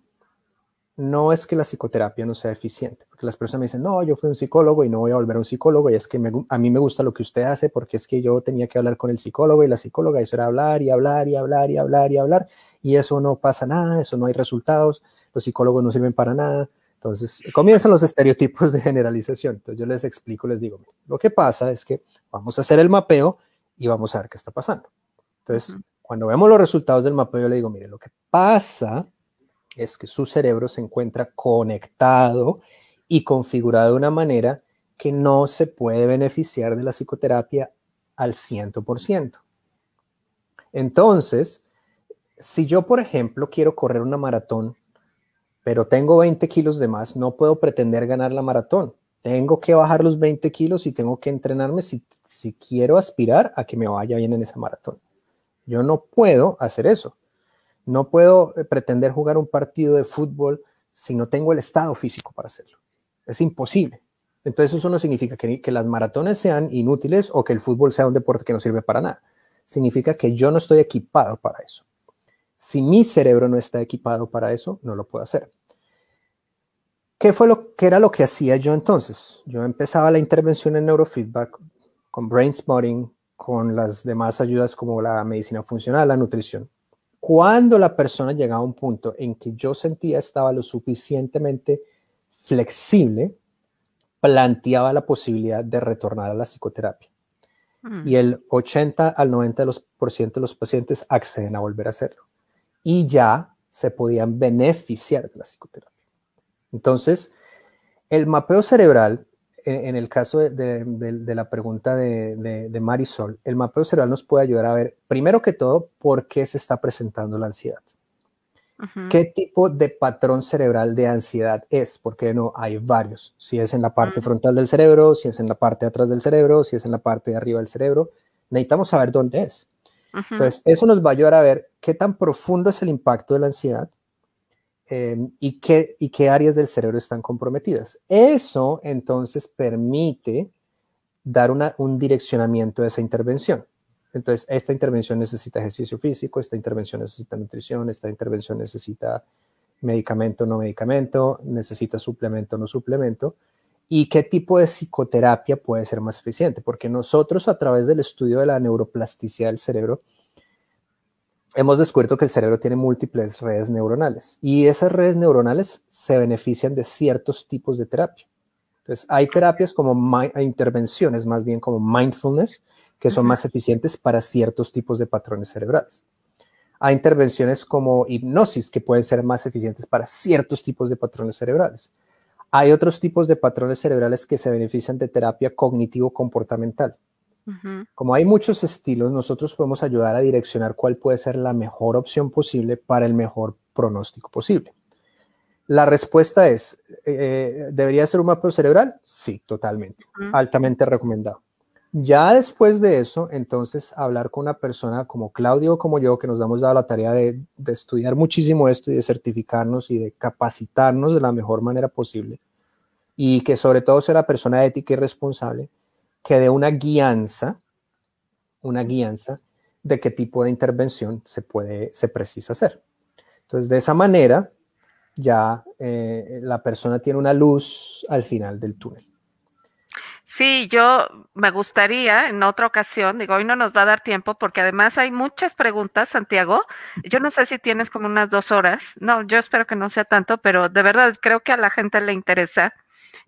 no es que la psicoterapia no sea eficiente, porque las personas me dicen, no, yo fui un psicólogo y no voy a volver a un psicólogo, y es que a mí me gusta lo que usted hace, porque es que yo tenía que hablar con el psicólogo y la psicóloga, y eso era hablar y hablar y hablar y hablar y hablar, y eso no pasa nada, eso no hay resultados, los psicólogos no sirven para nada, entonces, comienzan los estereotipos de generalización. Entonces, yo les explico, les digo, lo que pasa es que vamos a hacer el mapeo y vamos a ver qué está pasando. Entonces, cuando vemos los resultados del mapeo, yo le digo, mire, lo que pasa es que su cerebro se encuentra conectado y configurado de una manera que no se puede beneficiar de la psicoterapia al 100%. Entonces, si yo, por ejemplo, quiero correr una maratón pero tengo 20 kilos de más, no puedo pretender ganar la maratón. Tengo que bajar los 20 kilos y tengo que entrenarme si, si quiero aspirar a que me vaya bien en esa maratón. Yo no puedo hacer eso. No puedo eh, pretender jugar un partido de fútbol si no tengo el estado físico para hacerlo. Es imposible. Entonces eso no significa que, que, las maratones sean inútiles o que el fútbol sea un deporte que no sirve para nada. Significa que yo no estoy equipado para eso. Si mi cerebro no está equipado para eso, no lo puedo hacer. ¿Qué, fue lo, que era lo que hacía yo entonces? Yo empezaba la intervención en neurofeedback con brain spotting, con las demás ayudas como la medicina funcional, la nutrición. Cuando la persona llegaba a un punto en que yo sentía estaba lo suficientemente flexible, planteaba la posibilidad de retornar a la psicoterapia. Mm. Y el 80 al 90% de los pacientes acceden a volver a hacerlo y ya se podían beneficiar de la psicoterapia. Entonces, el mapeo cerebral, en, el caso de, la pregunta de, Marisol, el mapeo cerebral nos puede ayudar a ver, primero que todo, por qué se está presentando la ansiedad. ¿Qué tipo de patrón cerebral de ansiedad es? Porque no hay varios. Si es en la parte frontal del cerebro, si es en la parte de atrás del cerebro, si es en la parte de arriba del cerebro, necesitamos saber dónde es. Entonces, eso nos va a ayudar a ver qué tan profundo es el impacto de la ansiedad eh, y, qué, áreas del cerebro están comprometidas. Eso entonces permite dar un direccionamiento de esa intervención. Entonces, esta intervención necesita ejercicio físico, esta intervención necesita nutrición, esta intervención necesita medicamento, no medicamento, necesita suplemento, no suplemento y qué tipo de psicoterapia puede ser más eficiente, porque nosotros a través del estudio de la neuroplasticidad del cerebro, hemos descubierto que el cerebro tiene múltiples redes neuronales y esas redes neuronales se benefician de ciertos tipos de terapia. Entonces, hay terapias como intervenciones, más bien como mindfulness, que son más eficientes para ciertos tipos de patrones cerebrales. Hay intervenciones como hipnosis que pueden ser más eficientes para ciertos tipos de patrones cerebrales. Hay otros tipos de patrones cerebrales que se benefician de terapia cognitivo-comportamental. Como hay muchos estilos, nosotros podemos ayudar a direccionar cuál puede ser la mejor opción posible para el mejor pronóstico posible. La respuesta es, eh, eh, ¿debería ser un mapa cerebral? Sí, totalmente, altamente recomendado. Ya después de eso, entonces, hablar con una persona como Claudio o como yo, que nos damos dado la tarea de, estudiar muchísimo esto y de certificarnos y de capacitarnos de la mejor manera posible, y que sobre todo sea la persona ética y responsable, que dé una guianza, una guianza de qué tipo de intervención se puede, se precisa hacer. Entonces, de esa manera, ya eh, la persona tiene una luz al final del túnel. Sí, yo me gustaría en otra ocasión, digo, hoy no nos va a dar tiempo porque además hay muchas preguntas, Santiago. Yo no sé si tienes como unas dos horas, no, yo espero que no sea tanto, pero de verdad creo que a la gente le interesa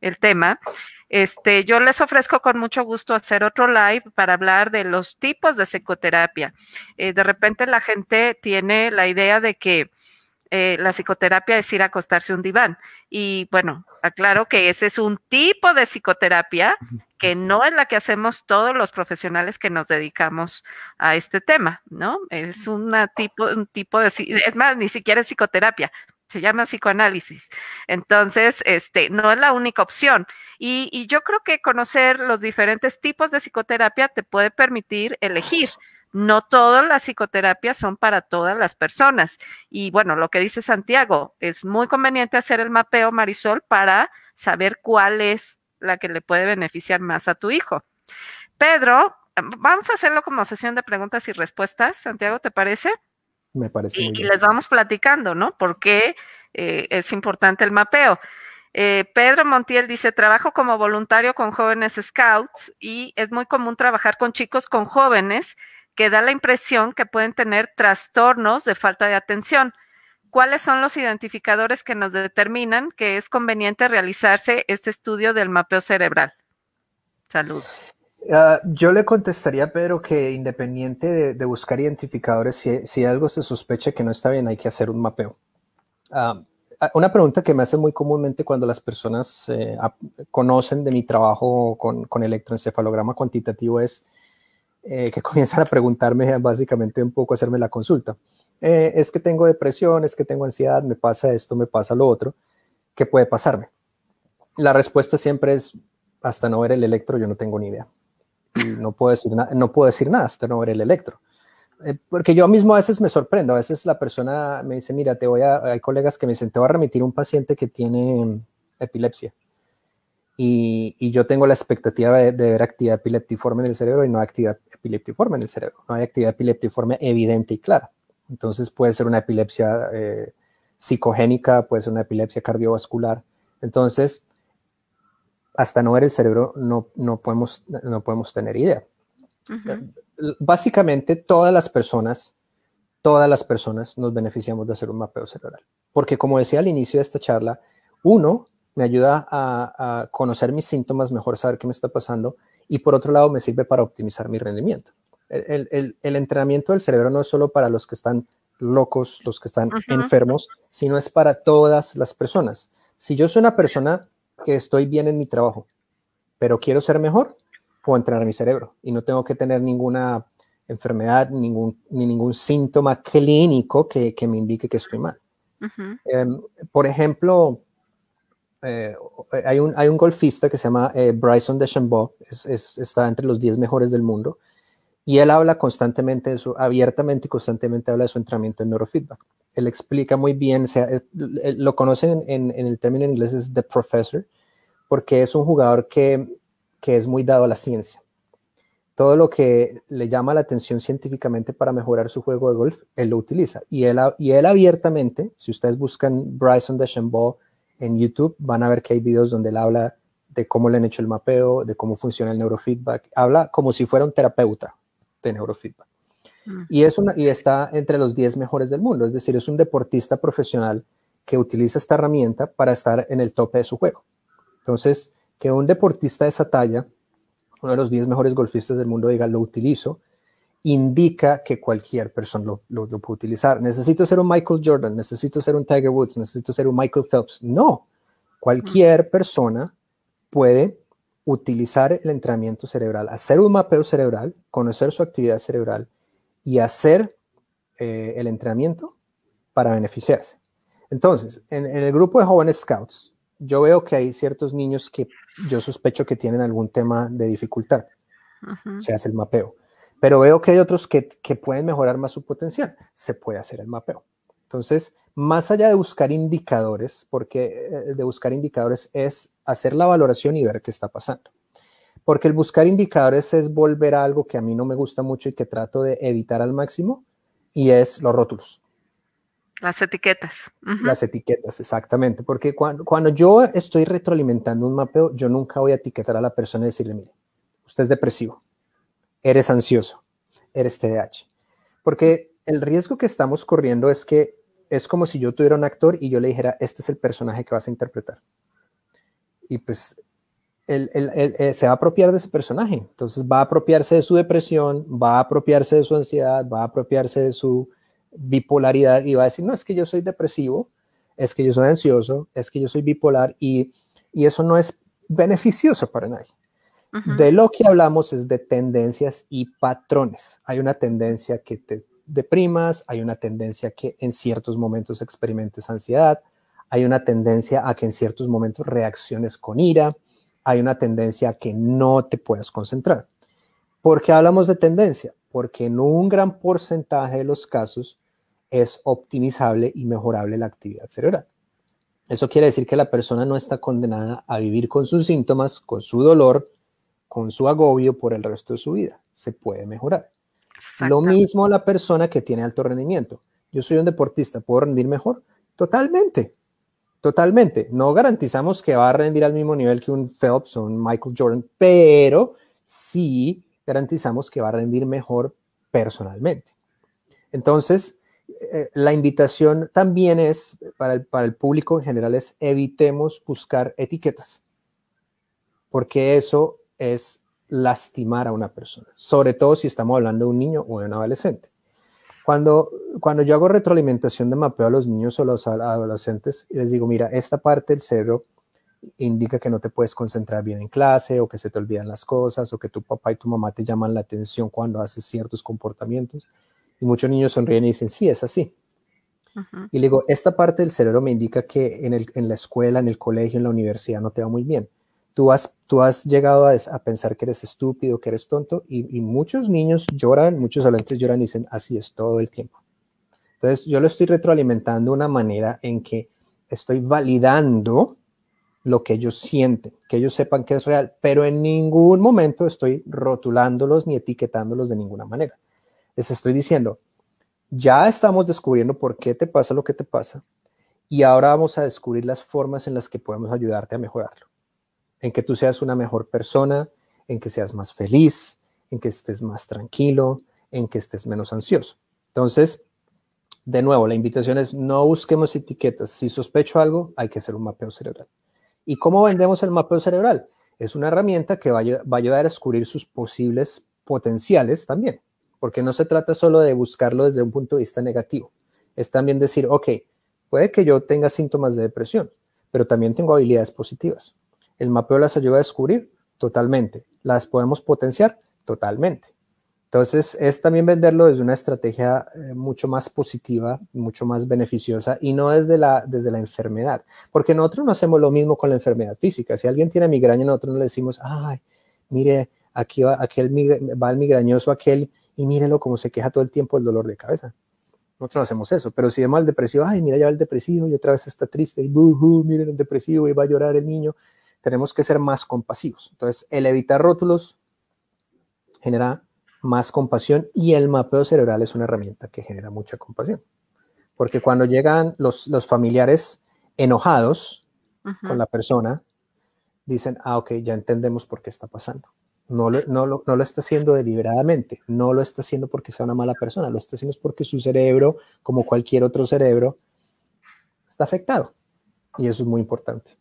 el tema. Este, yo les ofrezco con mucho gusto hacer otro live para hablar de los tipos de psicoterapia. Eh, de repente la gente tiene la idea de que eh, la psicoterapia es ir a acostarse un diván. Y bueno, aclaro que ese es un tipo de psicoterapia que no es la que hacemos todos los profesionales que nos dedicamos a este tema, ¿no? Es tipo, un tipo de, es más, ni siquiera es psicoterapia, se llama psicoanálisis. Entonces, este, no es la única opción. y yo creo que conocer los diferentes tipos de psicoterapia te puede permitir elegir no todas las psicoterapias son para todas las personas. Y bueno, lo que dice Santiago, es muy conveniente hacer el mapeo, Marisol, para saber cuál es la que le puede beneficiar más a tu hijo. Pedro, vamos a hacerlo como sesión de preguntas y respuestas. Santiago, ¿te parece? Me parece. Y, bien. y les vamos platicando, ¿no? porque eh, es importante el mapeo? Eh, Pedro Montiel dice, trabajo como voluntario con jóvenes scouts y es muy común trabajar con chicos, con jóvenes que da la impresión que pueden tener trastornos de falta de atención. ¿Cuáles son los identificadores que nos determinan que es conveniente realizarse este estudio del mapeo cerebral? salud ah, yo le contestaría, Pedro, que independiente de, buscar identificadores, si, algo se sospecha que no está bien, hay que hacer un mapeo. Ah, ah, una pregunta que me hacen muy comúnmente cuando las personas eh, conocen de mi trabajo con, electroencefalograma cuantitativo es, eh, que comienzan a preguntarme básicamente un poco, hacerme la consulta. Eh, es que tengo depresión, es que tengo ansiedad, me pasa esto, me pasa lo otro, ¿qué puede pasarme? La respuesta siempre es, hasta no ver el electro, yo no tengo ni idea. no puedo decir, no puedo decir nada hasta no ver el electro. Eh, porque yo mismo a veces me sorprendo, a veces la persona me dice, mira, te voy hay colegas que me dicen, te voy a remitir un paciente que tiene epilepsia. Y, yo tengo la expectativa de, ver actividad epileptiforme en el cerebro y no actividad epileptiforme en el cerebro. No hay actividad epileptiforme evidente y clara. Entonces puede ser una epilepsia eh, psicogénica, puede ser una epilepsia cardiovascular. Entonces, hasta no ver el cerebro no, no, podemos, no podemos tener idea. Eh, básicamente todas las personas, todas las personas nos beneficiamos de hacer un mapeo cerebral. Porque como decía al inicio de esta charla, uno, me ayuda a, conocer mis síntomas mejor, saber qué me está pasando y por otro lado me sirve para optimizar mi rendimiento. El, entrenamiento del cerebro no es solo para los que están locos, los que están enfermos, sino es para todas las personas. Si yo soy una persona que estoy bien en mi trabajo, pero quiero ser mejor, puedo entrenar mi cerebro y no tengo que tener ninguna enfermedad ningún, ningún síntoma clínico que, me indique que estoy mal. Em, por ejemplo, eh, eh, hay, un, golfista que se llama eh, Bryson DeChambeau, es, está entre los 10 mejores del mundo, y él habla constantemente abiertamente y constantemente habla de su entrenamiento en neurofeedback. Él explica muy bien, lo conocen en, el término inglés es The Professor, porque es un jugador que, es muy dado a la ciencia. Todo lo que le llama la atención científicamente para mejorar su juego de golf, él lo utiliza. Y él, y él abiertamente, si ustedes buscan Bryson DeChambeau, en YouTube van a ver que hay videos donde él habla de cómo le han hecho el mapeo, de cómo funciona el neurofeedback. Habla como si fuera un terapeuta de neurofeedback. Ah. Y, es una, y está entre los 10 mejores del mundo, es decir, es un deportista profesional que utiliza esta herramienta para estar en el tope de su juego. Entonces, que un deportista de esa talla, uno de los 10 mejores golfistas del mundo, diga, lo utilizo, indica que cualquier persona lo, puede utilizar. Necesito ser un Michael Jordan, necesito ser un Tiger Woods, necesito ser un Michael Phelps. No, cualquier persona puede utilizar el entrenamiento cerebral, hacer un mapeo cerebral, conocer su actividad cerebral y hacer eh, el entrenamiento para beneficiarse. Entonces, en, el grupo de jóvenes scouts, yo veo que hay ciertos niños que yo sospecho que tienen algún tema de dificultad. Se hace el mapeo pero veo que hay otros que, pueden mejorar más su potencial. Se puede hacer el mapeo. Entonces, más allá de buscar indicadores, porque eh, de buscar indicadores es hacer la valoración y ver qué está pasando. Porque el buscar indicadores es volver a algo que a mí no me gusta mucho y que trato de evitar al máximo, y es los rótulos. Las etiquetas. Las etiquetas, exactamente. Porque cuando, cuando yo estoy retroalimentando un mapeo, yo nunca voy a etiquetar a la persona y decirle, mire, usted es depresivo, eres ansioso, eres TDAH. Porque el riesgo que estamos corriendo es que es como si yo tuviera un actor y yo le dijera, este es el personaje que vas a interpretar. Y pues él, eh, se va a apropiar de ese personaje. Entonces va a apropiarse de su depresión, va a apropiarse de su ansiedad, va a apropiarse de su bipolaridad y va a decir, no, es que yo soy depresivo, es que yo soy ansioso, es que yo soy bipolar y, y eso no es beneficioso para nadie. De lo que hablamos es de tendencias y patrones. Hay una tendencia que te deprimas, hay una tendencia que en ciertos momentos experimentes ansiedad, hay una tendencia a que en ciertos momentos reacciones con ira, hay una tendencia a que no te puedas concentrar. ¿Por qué hablamos de tendencia? Porque en un gran porcentaje de los casos es optimizable y mejorable la actividad cerebral. Eso quiere decir que la persona no está condenada a vivir con sus síntomas, con su dolor, con su agobio por el resto de su vida. Se puede mejorar. Lo mismo la persona que tiene alto rendimiento. Yo soy un deportista, ¿puedo rendir mejor? Totalmente, totalmente. No garantizamos que va a rendir al mismo nivel que un Phelps o un Michael Jordan, pero sí garantizamos que va a rendir mejor personalmente. Entonces, eh, la invitación también es, para el, para el público en general, es evitemos buscar etiquetas, porque eso es lastimar a una persona, sobre todo si estamos hablando de un niño o de un adolescente. Cuando, cuando yo hago retroalimentación de mapeo a los niños o a los adolescentes, les digo, mira, esta parte del cerebro indica que no te puedes concentrar bien en clase o que se te olvidan las cosas o que tu papá y tu mamá te llaman la atención cuando haces ciertos comportamientos. Y muchos niños sonríen y dicen, sí, es así. Y le digo, esta parte del cerebro me indica que en, el, en la escuela, en el colegio, en la universidad no te va muy bien tú has, tú has llegado a, pensar que eres estúpido, que eres tonto, y, muchos niños lloran, muchos adolescentes lloran y dicen, así es todo el tiempo. Entonces, yo lo estoy retroalimentando de una manera en que estoy validando lo que ellos sienten, que ellos sepan que es real, pero en ningún momento estoy rotulándolos ni etiquetándolos de ninguna manera. Les estoy diciendo, ya estamos descubriendo por qué te pasa lo que te pasa y ahora vamos a descubrir las formas en las que podemos ayudarte a mejorarlo en que tú seas una mejor persona, en que seas más feliz, en que estés más tranquilo, en que estés menos ansioso. Entonces, de nuevo, la invitación es no busquemos etiquetas. Si sospecho algo, hay que hacer un mapeo cerebral. ¿Y cómo vendemos el mapeo cerebral? Es una herramienta que va a, ayudar a descubrir sus posibles potenciales también, porque no se trata solo de buscarlo desde un punto de vista negativo. Es también decir, ok, puede que yo tenga síntomas de depresión, pero también tengo habilidades positivas. El mapeo las ayuda a descubrir totalmente. Las podemos potenciar totalmente. Entonces, es también venderlo desde una estrategia eh, mucho más positiva, mucho más beneficiosa y no desde la, desde la enfermedad. Porque nosotros no hacemos lo mismo con la enfermedad física. Si alguien tiene migraña, nosotros no le decimos, ay, mire, aquí va, aquel va el migrañoso aquel y mírenlo como se queja todo el tiempo el dolor de cabeza. Nosotros no hacemos eso, pero si vemos al depresivo, ay, mira, ya va el depresivo y otra vez está triste y, uh, uh, miren el depresivo y va a llorar el niño tenemos que ser más compasivos. Entonces, el evitar rótulos genera más compasión y el mapeo cerebral es una herramienta que genera mucha compasión. Porque cuando llegan los, familiares enojados con la persona, dicen, ah, ok, ya entendemos por qué está pasando. No lo, no lo, está haciendo deliberadamente, no lo está haciendo porque sea una mala persona, lo está haciendo porque su cerebro, como cualquier otro cerebro, está afectado. Y eso es muy importante.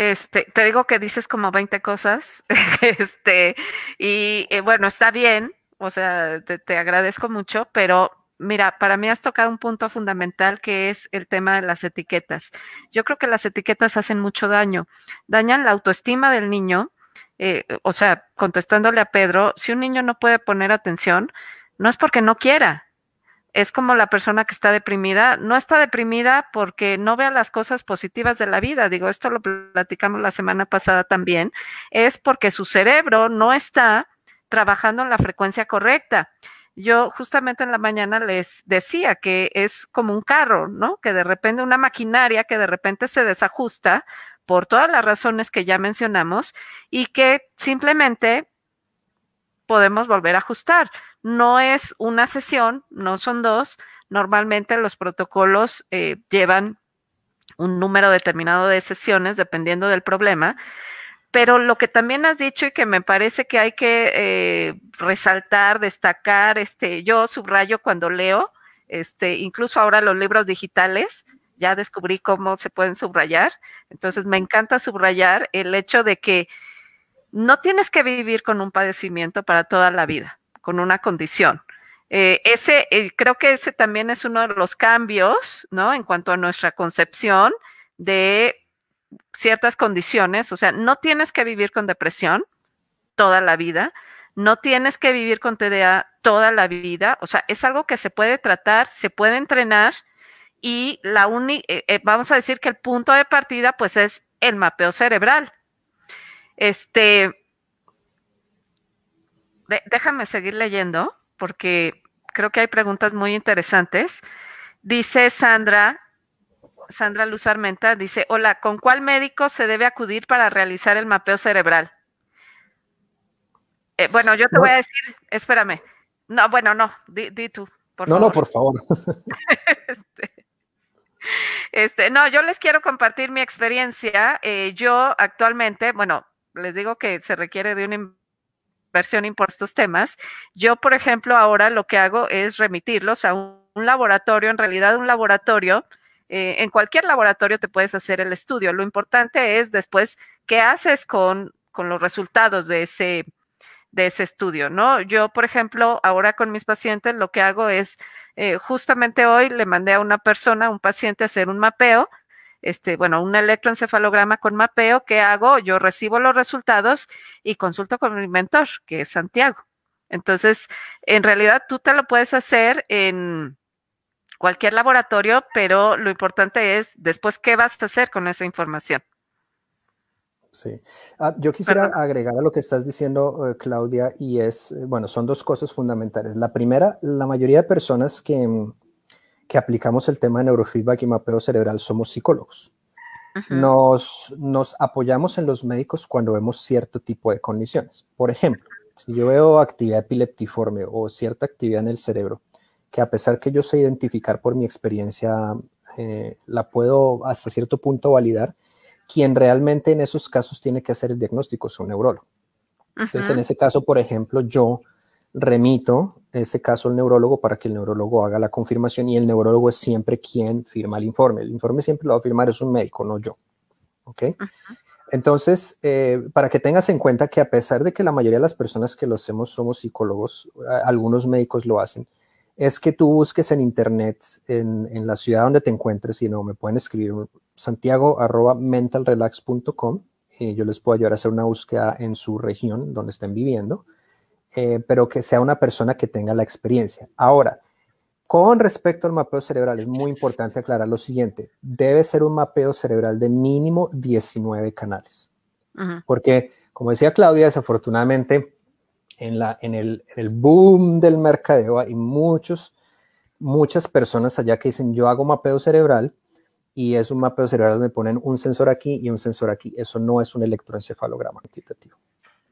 Este, te digo que dices como 20 cosas, este, y eh, bueno, está bien, o sea, te, agradezco mucho, pero mira, para mí has tocado un punto fundamental que es el tema de las etiquetas. Yo creo que las etiquetas hacen mucho daño. Dañan la autoestima del niño. Eh, o sea, contestándole a Pedro, si un niño no puede poner atención, no es porque no quiera, es como la persona que está deprimida. No está deprimida porque no vea las cosas positivas de la vida. Digo, esto lo platicamos la semana pasada también. Es porque su cerebro no está trabajando en la frecuencia correcta. Yo justamente en la mañana les decía que es como un carro, ¿no? Que de repente una maquinaria que de repente se desajusta por todas las razones que ya mencionamos y que simplemente podemos volver a ajustar no es una sesión, no son dos. Normalmente los protocolos eh, llevan un número determinado de sesiones dependiendo del problema. Pero lo que también has dicho y que me parece que hay que eh, resaltar, destacar, este, yo subrayo cuando leo, este, incluso ahora los libros digitales, ya descubrí cómo se pueden subrayar. Entonces me encanta subrayar el hecho de que no tienes que vivir con un padecimiento para toda la vida con una condición. Eh, ese, eh, creo que ese también es uno de los cambios, ¿no? En cuanto a nuestra concepción de ciertas condiciones, o sea, no tienes que vivir con depresión toda la vida, no tienes que vivir con TDA toda la vida, o sea, es algo que se puede tratar, se puede entrenar y la única, eh, vamos a decir que el punto de partida pues es el mapeo cerebral. Este, déjame seguir leyendo porque creo que hay preguntas muy interesantes. Dice Sandra, Sandra Luz Armenta, dice, hola, ¿con cuál médico se debe acudir para realizar el mapeo cerebral? Eh, bueno, yo te voy a decir, espérame. No, bueno, no, di, tú. no, no, por favor. Este, este, no, yo les quiero compartir mi experiencia. Eh, yo actualmente, bueno, les digo que se requiere de un versión impuestos temas. Yo, por ejemplo, ahora lo que hago es remitirlos a un, laboratorio, en realidad un laboratorio, eh, en cualquier laboratorio te puedes hacer el estudio. Lo importante es después qué haces con, los resultados de ese, de ese estudio, ¿no? Yo, por ejemplo, ahora con mis pacientes lo que hago es, eh, justamente hoy le mandé a una persona, un paciente, a hacer un mapeo este, bueno, un electroencefalograma con mapeo, ¿qué hago? Yo recibo los resultados y consulto con mi mentor, que es Santiago. Entonces, en realidad tú te lo puedes hacer en cualquier laboratorio, pero lo importante es después qué vas a hacer con esa información. Sí. Ah, yo quisiera agregar a lo que estás diciendo, eh, Claudia, y es, eh, bueno, son dos cosas fundamentales. La primera, la mayoría de personas que mm, que aplicamos el tema de neurofeedback y mapeo cerebral somos psicólogos. Nos, nos apoyamos en los médicos cuando vemos cierto tipo de condiciones. Por ejemplo, si yo veo actividad epileptiforme o cierta actividad en el cerebro, que a pesar que yo sé identificar por mi experiencia, eh, la puedo hasta cierto punto validar, quien realmente en esos casos tiene que hacer el diagnóstico es un neurólogo. Entonces, en ese caso, por ejemplo, yo remito ese caso al neurólogo para que el neurólogo haga la confirmación y el neurólogo es siempre quien firma el informe. El informe siempre lo va a firmar es un médico, no yo. Entonces, eh, para que tengas en cuenta que a pesar de que la mayoría de las personas que lo hacemos somos psicólogos, algunos médicos lo hacen, es que tú busques en internet, en, la ciudad donde te encuentres, y no, me pueden escribir santiago mentalrelax.com y yo les puedo ayudar a hacer una búsqueda en su región donde estén viviendo eh, pero que sea una persona que tenga la experiencia. Ahora, con respecto al mapeo cerebral, es muy importante aclarar lo siguiente. Debe ser un mapeo cerebral de mínimo 19 canales. Porque, como decía Claudia, desafortunadamente, en, la, en, el, boom del mercadeo hay muchos, muchas personas allá que dicen, yo hago mapeo cerebral, y es un mapeo cerebral donde ponen un sensor aquí y un sensor aquí. Eso no es un electroencefalograma cuantitativo.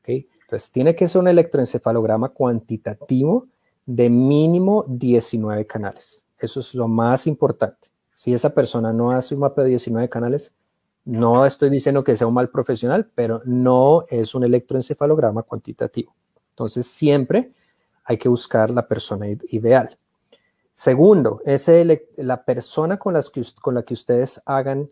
¿okay? Entonces, tiene que ser un electroencefalograma cuantitativo de mínimo 19 canales. Eso es lo más importante. Si esa persona no hace un mapeo de 19 canales, no estoy diciendo que sea un mal profesional, pero no es un electroencefalograma cuantitativo. Entonces, siempre hay que buscar la persona ideal. Segundo, es la persona con, con la que ustedes hagan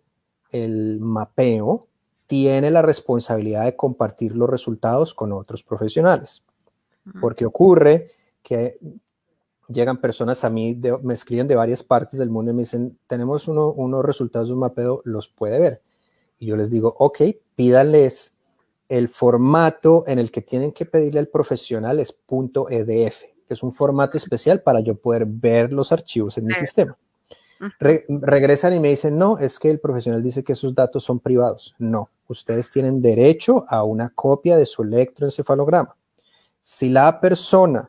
el mapeo tiene la responsabilidad de compartir los resultados con otros profesionales. Porque ocurre que llegan personas a mí, me escriben de varias partes del mundo y me dicen, tenemos unos resultados de un mapeo, los puede ver. Y yo les digo, ok, pídanles el formato en el que tienen que pedirle al profesional es .edf, que es un formato especial para yo poder ver los archivos en mi sistema. regresan y me dicen, no, es que el profesional dice que esos datos son privados. No, ustedes tienen derecho a una copia de su electroencefalograma. Si la persona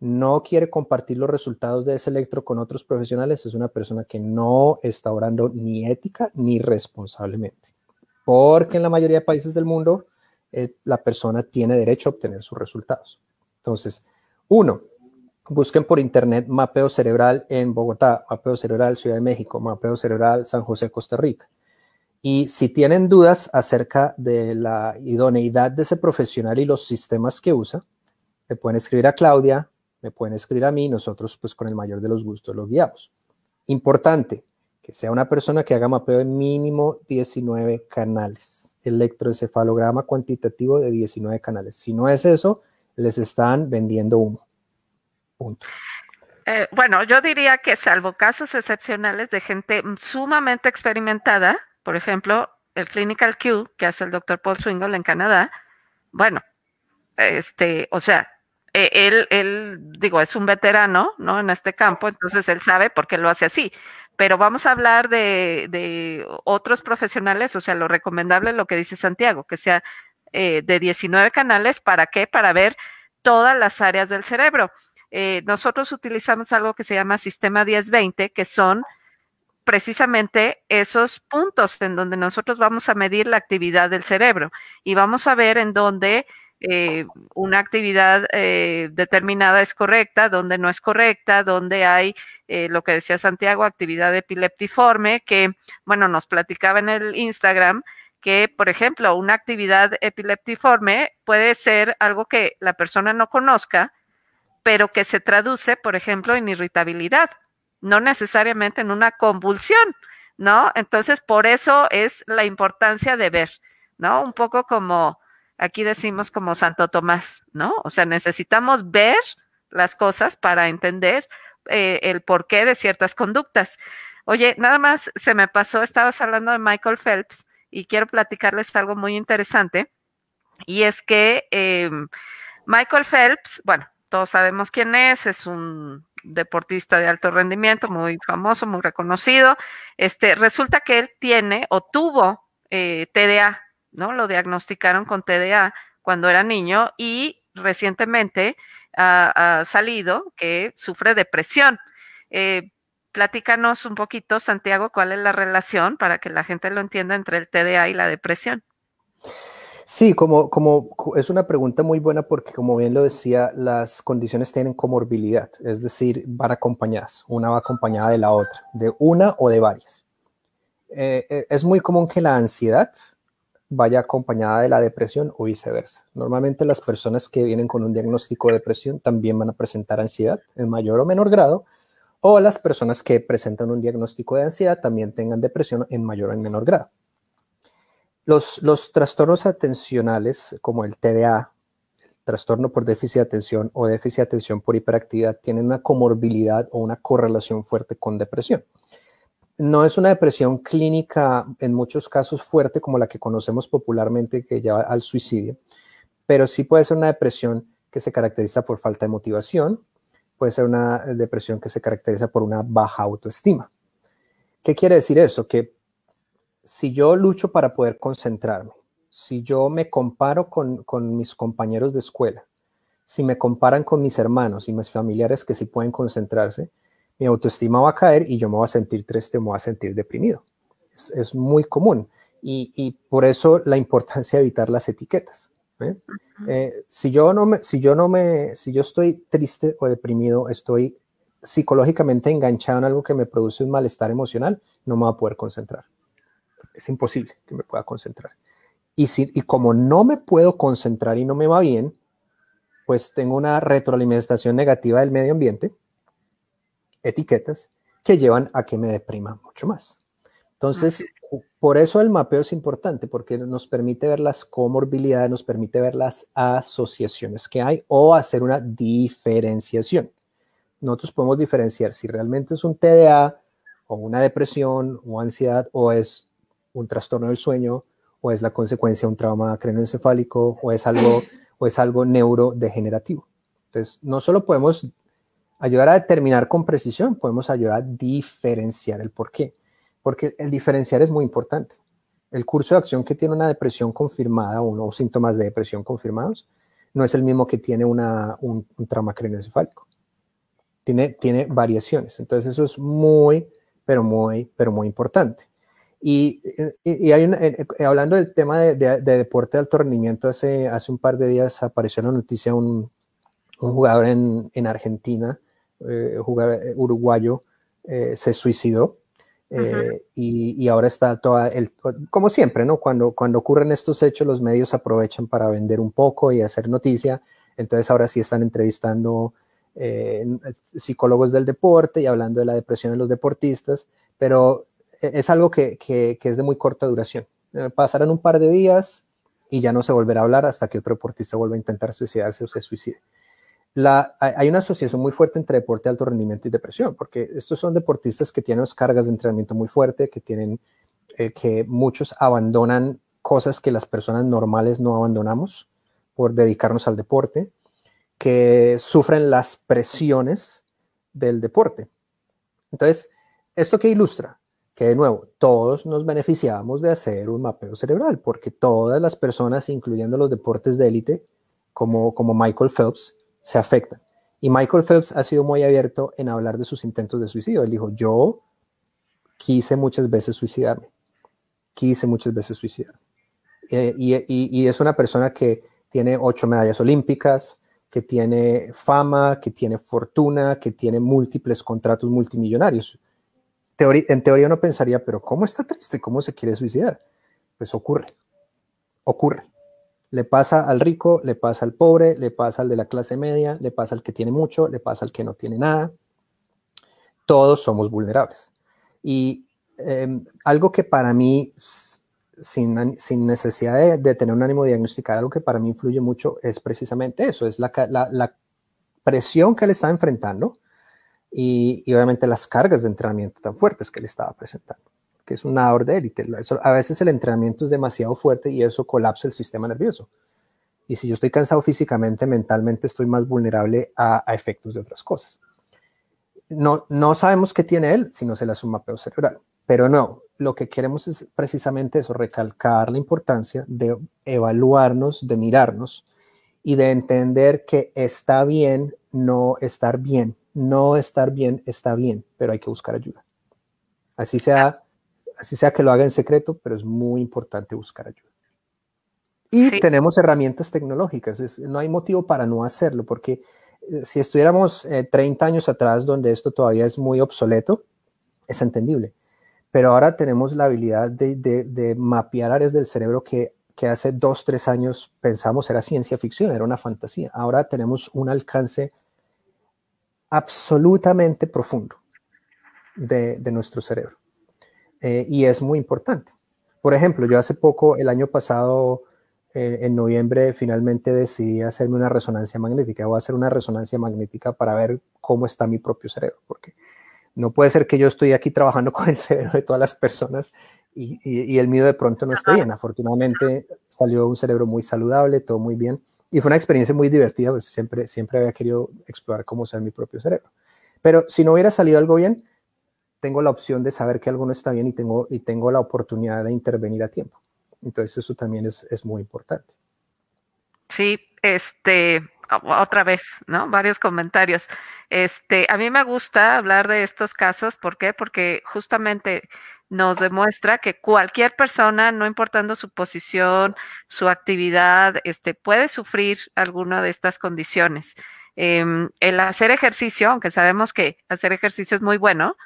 no quiere compartir los resultados de ese electro con otros profesionales, es una persona que no está orando ni ética ni responsablemente. Porque en la mayoría de países del mundo, eh, la persona tiene derecho a obtener sus resultados. Entonces, uno, busquen por internet mapeo cerebral en Bogotá, mapeo cerebral Ciudad de México, mapeo cerebral San José, Costa Rica y si tienen dudas acerca de la idoneidad de ese profesional y los sistemas que usa, le pueden escribir a Claudia, me pueden escribir a mí, nosotros pues con el mayor de los gustos los guiamos. Importante, que sea una persona que haga mapeo de mínimo 19 canales, electroencefalograma cuantitativo de 19 canales. Si no es eso, les están vendiendo humo. Punto. Eh, bueno, yo diría que salvo casos excepcionales de gente sumamente experimentada, por ejemplo, el Clinical Q que hace el doctor Paul Swingle en Canadá, bueno, este, o sea, e, él, él, digo, es un veterano, ¿no? En este campo, entonces él sabe por qué lo hace así. Pero vamos a hablar de, otros profesionales, o sea, lo recomendable es lo que dice Santiago, que sea eh, de 19 canales, ¿para qué? Para ver todas las áreas del cerebro. Eh, nosotros utilizamos algo que se llama sistema 1020, que son precisamente esos puntos en donde nosotros vamos a medir la actividad del cerebro y vamos a ver en dónde eh, una actividad eh, determinada es correcta, dónde no es correcta, dónde hay eh, lo que decía Santiago, actividad epileptiforme, que, bueno, nos platicaba en el Instagram que, por ejemplo, una actividad epileptiforme puede ser algo que la persona no conozca, pero que se traduce, por ejemplo, en irritabilidad no necesariamente en una convulsión, ¿no? Entonces, por eso es la importancia de ver, ¿no? Un poco como aquí decimos como Santo Tomás, ¿no? O sea, necesitamos ver las cosas para entender eh, el porqué de ciertas conductas. Oye, nada más se me pasó, estabas hablando de Michael Phelps y quiero platicarles algo muy interesante. Y es que em, Michael Phelps, bueno, todos sabemos quién es, es un deportista de alto rendimiento, muy famoso, muy reconocido. Este, resulta que él tiene o tuvo eh, TDA, ¿no? Lo diagnosticaron con TDA cuando era niño y recientemente ha, salido que sufre depresión. Eh, platícanos un poquito, Santiago, cuál es la relación para que la gente lo entienda entre el TDA y la depresión. Sí, como, es una pregunta muy buena porque como bien lo decía, las condiciones tienen comorbilidad, es decir, van acompañadas, una va acompañada de la otra, de una o de varias. Eh, eh, es muy común que la ansiedad vaya acompañada de la depresión o viceversa. Normalmente las personas que vienen con un diagnóstico de depresión también van a presentar ansiedad en mayor o menor grado, o las personas que presentan un diagnóstico de ansiedad también tengan depresión en mayor o menor grado. Los, trastornos atencionales, como el TDA, el trastorno por déficit de atención o déficit de atención por hiperactividad, tienen una comorbilidad o una correlación fuerte con depresión no es una depresión clínica en muchos casos fuerte como la que conocemos popularmente que lleva al suicidio, pero sí puede ser una depresión que se caracteriza por falta de motivación, puede ser una depresión que se caracteriza por una baja autoestima. ¿Qué quiere decir eso? Que si yo lucho para poder concentrarme, si yo me comparo con, mis compañeros de escuela, si me comparan con mis hermanos y mis familiares que sí pueden concentrarse, mi autoestima va a caer y yo me voy a sentir triste, me voy a sentir deprimido. Es, muy común y, por eso la importancia de evitar las etiquetas. ¿eh? Eh, si yo no me, si yo no me, si yo estoy triste o deprimido, estoy psicológicamente enganchado en algo que me produce un malestar emocional, no me va a poder concentrar es imposible que me pueda concentrar. Y, si, y como no me puedo concentrar y no me va bien, pues tengo una retroalimentación negativa del medio ambiente, etiquetas, que llevan a que me deprima mucho más. Entonces, por eso el mapeo es importante, porque nos permite ver las comorbilidades, nos permite ver las asociaciones que hay o hacer una diferenciación. Nosotros podemos diferenciar si realmente es un TDA o una depresión o ansiedad o es un trastorno del sueño o es la consecuencia de un trauma crenoencefálico, o es algo o es algo neurodegenerativo. Entonces, no solo podemos ayudar a determinar con precisión, podemos ayudar a diferenciar el por qué, porque el diferenciar es muy importante. El curso de acción que tiene una depresión confirmada o síntomas de depresión confirmados no es el mismo que tiene una, un, trauma crenoencefálico. Tiene, tiene variaciones. Entonces, eso es muy, pero muy, pero muy importante. Eh, y, y, hay eh, eh, hablando del tema de, de, deporte de alto rendimiento, hace, hace un par de días apareció en la noticia un, un jugador en, en Argentina, eh, jugador uruguayo, se suicidó. y, y, ahora está toda, el, como siempre, ¿no? Cuando, cuando ocurren estos hechos, los medios aprovechan para vender un poco y hacer noticia. Entonces ahora sí están entrevistando psicólogos del deporte y hablando de la depresión en los deportistas, pero e, es algo que, es de muy corta duración. Eh, pasarán un par de días y ya no se volverá a hablar hasta que otro deportista vuelva a intentar suicidarse o se suicide. La, hay una asociación muy fuerte entre deporte de alto rendimiento y depresión, porque estos son deportistas que tienen cargas de entrenamiento muy fuerte, que tienen, eh, que muchos abandonan cosas que las personas normales no abandonamos por dedicarnos al deporte, que sufren las presiones del deporte. Entonces, ¿esto qué ilustra? que de nuevo, todos nos beneficiábamos de hacer un mapeo cerebral, porque todas las personas, incluyendo los deportes de élite, como, como Michael Phelps, se afectan. Y Michael Phelps ha sido muy abierto en hablar de sus intentos de suicidio. Él dijo, yo quise muchas veces suicidarme, quise muchas veces suicidarme. Eh, y es una persona que tiene ocho medallas olímpicas, que tiene fama, que tiene fortuna, que tiene múltiples contratos multimillonarios en teoría uno pensaría, pero ¿cómo está triste? ¿Cómo se quiere suicidar? Pues ocurre, ocurre. Le pasa al rico, le pasa al pobre, le pasa al de la clase media, le pasa al que tiene mucho, le pasa al que no tiene nada. Todos somos vulnerables. Y em, algo que para mí, sin, necesidad de, tener un ánimo diagnosticar, algo que para mí influye mucho es precisamente eso, es la, la presión que le está enfrentando y, obviamente las cargas de entrenamiento tan fuertes que le estaba presentando, que es un nadador de élite. A veces el entrenamiento es demasiado fuerte y eso colapsa el sistema nervioso. Y si yo estoy cansado físicamente, mentalmente estoy más vulnerable a, efectos de otras cosas. No, no sabemos qué tiene él si no se le hace un mapeo cerebral. Pero no, lo que queremos es precisamente eso, recalcar la importancia de evaluarnos, de mirarnos y de entender que está bien no estar bien no estar bien está bien, pero hay que buscar ayuda. Así sea, así sea que lo haga en secreto, pero es muy importante buscar ayuda. Y tenemos herramientas tecnológicas, no hay motivo para no hacerlo, porque eh, si estuviéramos 30 eh, años atrás, donde esto todavía es muy obsoleto, es entendible. Pero ahora tenemos la habilidad de, mapear áreas del cerebro que que hace dos, tres años pensamos era ciencia ficción, era una fantasía. Ahora tenemos un alcance absolutamente profundo de, nuestro cerebro. Eh, y es muy importante. Por ejemplo, yo hace poco, el año pasado, eh, en noviembre, finalmente decidí hacerme una resonancia magnética. Voy a hacer una resonancia magnética para ver cómo está mi propio cerebro, porque no puede ser que yo estoy aquí trabajando con el cerebro de todas las personas y, y el mío de pronto no esté bien. Afortunadamente salió un cerebro muy saludable, todo muy bien, y fue una experiencia muy divertida, pues siempre, siempre había querido explorar cómo usar mi propio cerebro. Pero si no hubiera salido algo bien, tengo la opción de saber que algo no está bien y tengo, y tengo la oportunidad de intervenir a tiempo. Entonces eso también es, muy importante. Sí, este, otra vez, ¿no? Varios comentarios. Este, a mí me gusta hablar de estos casos, ¿por qué? Porque justamente nos demuestra que cualquier persona, no importando su posición, su actividad, este, puede sufrir alguna de estas condiciones. Em, el hacer ejercicio, aunque sabemos que hacer ejercicio es muy bueno,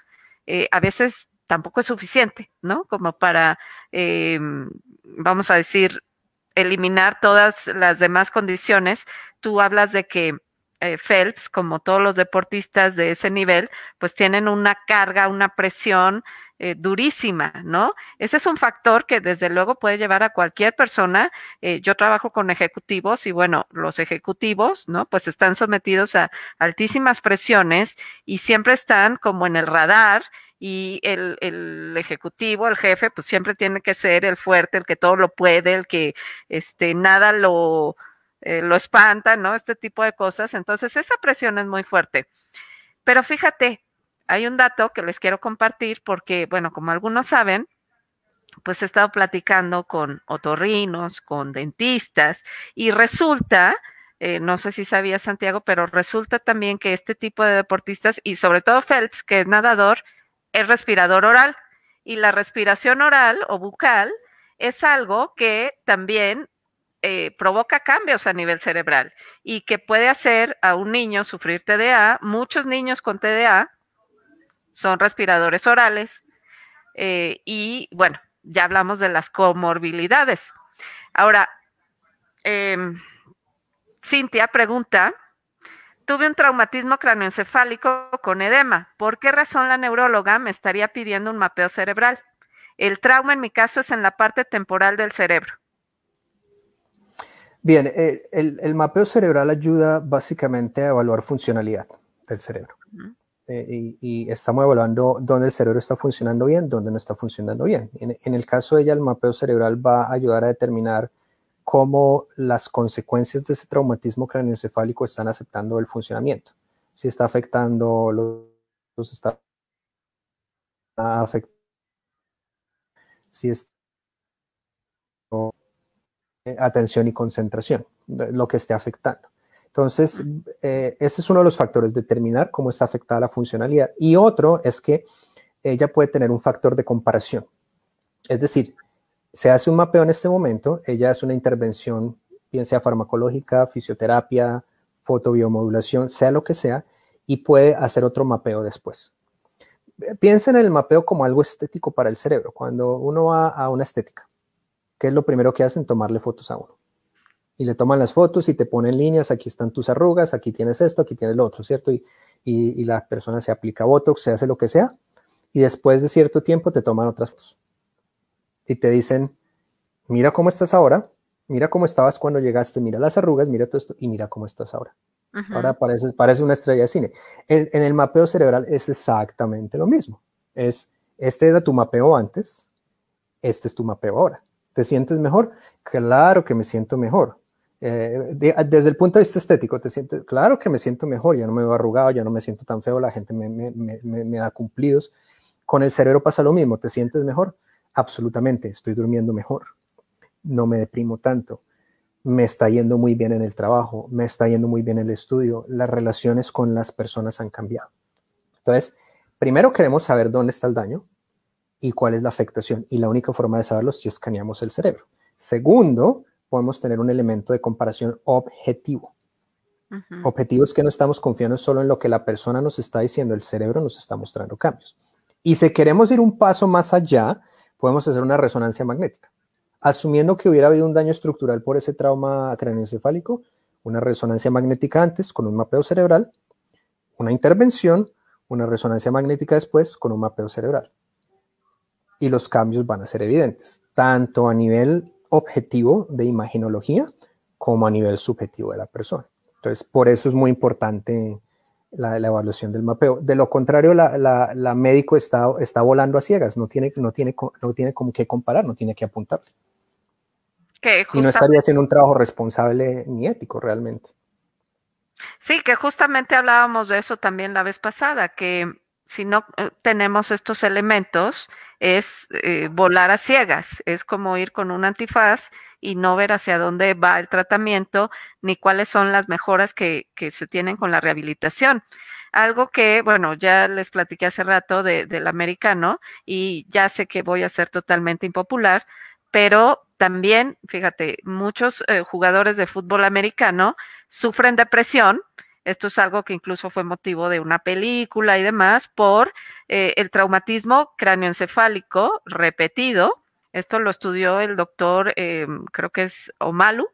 eh, a veces tampoco es suficiente, ¿no? Como para, em, vamos a decir, eliminar todas las demás condiciones. Tú hablas de que eh, Phelps, como todos los deportistas de ese nivel, pues tienen una carga, una presión eh, durísima, ¿no? Ese es un factor que desde luego puede llevar a cualquier persona. Eh, yo trabajo con ejecutivos y bueno, los ejecutivos, ¿no? Pues están sometidos a altísimas presiones y siempre están como en el radar y el, el, ejecutivo, el jefe, pues siempre tiene que ser el fuerte, el que todo lo puede, el que este, nada lo eh, lo espantan, ¿no? Este tipo de cosas. Entonces, esa presión es muy fuerte. Pero fíjate, hay un dato que les quiero compartir porque, bueno, como algunos saben, pues he estado platicando con otorrinos, con dentistas y resulta... Eh, no sé si sabía Santiago, pero resulta también que este tipo de deportistas y sobre todo Phelps, que es nadador, es respirador oral. Y la respiración oral o bucal es algo que también eh, provoca cambios a nivel cerebral y que puede hacer a un niño sufrir TDA. Muchos niños con TDA son respiradores orales eh, y bueno, ya hablamos de las comorbilidades. Ahora, em, Cintia pregunta, tuve un traumatismo cráneoencefálico con edema. ¿Por qué razón la neuróloga me estaría pidiendo un mapeo cerebral? El trauma en mi caso es en la parte temporal del cerebro. Bien, eh, el, mapeo cerebral ayuda básicamente a evaluar funcionalidad del cerebro. Eh, y, estamos evaluando dónde el cerebro está funcionando bien, dónde no está funcionando bien. En, el caso de ella, el mapeo cerebral va a ayudar a determinar cómo las consecuencias de ese traumatismo craneoencefálico están aceptando el funcionamiento. Si está afectando los, está afectando, si está eh, atención y concentración, lo que esté afectando. Entonces, eh, ese es uno de los factores, determinar cómo está afectada la funcionalidad. Y otro es que ella puede tener un factor de comparación. Es decir, se hace un mapeo en este momento, ella es una intervención, bien sea farmacológica, fisioterapia, fotobiomodulación, sea lo que sea, y puede hacer otro mapeo después. Piensa en el mapeo como algo estético para el cerebro, cuando uno va a una estética es lo primero que hacen? Tomarle fotos a uno. Y le toman las fotos y te ponen líneas, aquí están tus arrugas, aquí tienes esto, aquí tienes lo otro, ¿cierto? Y, y, la persona se aplica Botox, se hace lo que sea, y después de cierto tiempo te toman otras fotos. Y te dicen, mira cómo estás ahora, mira cómo estabas cuando llegaste, mira las arrugas, mira todo esto, y mira cómo estás ahora. Ahora parece, parece una estrella de cine. en el mapeo cerebral es exactamente lo mismo. Es, este era tu mapeo antes, este es tu mapeo ahora. ¿Te sientes mejor? Claro que me siento mejor. Eh, desde el punto de vista estético, te sientes, claro que me siento mejor, ya no me veo arrugado, ya no me siento tan feo, la gente me, me da cumplidos. Con el cerebro pasa lo mismo, ¿te sientes mejor? Absolutamente, estoy durmiendo mejor, no me deprimo tanto, me está yendo muy bien en el trabajo, me está yendo muy bien en el estudio, las relaciones con las personas han cambiado. Entonces, primero queremos saber dónde está el daño, y cuál es la afectación. Y la única forma de saberlo es si escaneamos el cerebro. Segundo, podemos tener un elemento de comparación objetivo. Objetivo es que no estamos confiando solo en lo que la persona nos está diciendo, el cerebro nos está mostrando cambios. Y si queremos ir un paso más allá, podemos hacer una resonancia magnética. Asumiendo que hubiera habido un daño estructural por ese trauma craneoencefálico, una resonancia magnética antes con un mapeo cerebral, una intervención, una resonancia magnética después con un mapeo cerebral y los cambios van a ser evidentes, tanto a nivel objetivo de imaginología como a nivel subjetivo de la persona. Entonces, por eso es muy importante la, evaluación del mapeo. De lo contrario, la, médico está, está volando a ciegas, no tiene, no, tiene, no tiene como que comparar, no tiene que apuntarle. Y no estaría haciendo un trabajo responsable ni ético realmente. Sí, que justamente hablábamos de eso también la vez pasada, que si no eh, tenemos estos elementos, es eh, volar a ciegas, es como ir con un antifaz y no ver hacia dónde va el tratamiento ni cuáles son las mejoras que, se tienen con la rehabilitación. Algo que, bueno, ya les platiqué hace rato de, del americano y ya sé que voy a ser totalmente impopular, pero también, fíjate, muchos eh, jugadores de fútbol americano sufren depresión esto es algo que incluso fue motivo de una película y demás por eh, el traumatismo cráneoencefálico repetido. Esto lo estudió el doctor, eh, creo que es Omalu,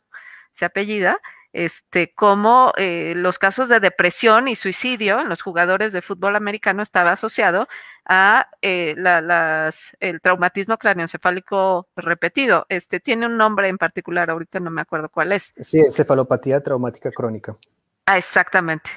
se apellida, este, como eh, los casos de depresión y suicidio en los jugadores de fútbol americano estaba asociado a el traumatismo craneoencefálico repetido. Este tiene un nombre en particular, ahorita no me acuerdo cuál es. Sí, cefalopatía traumática crónica. Ah, exactamente.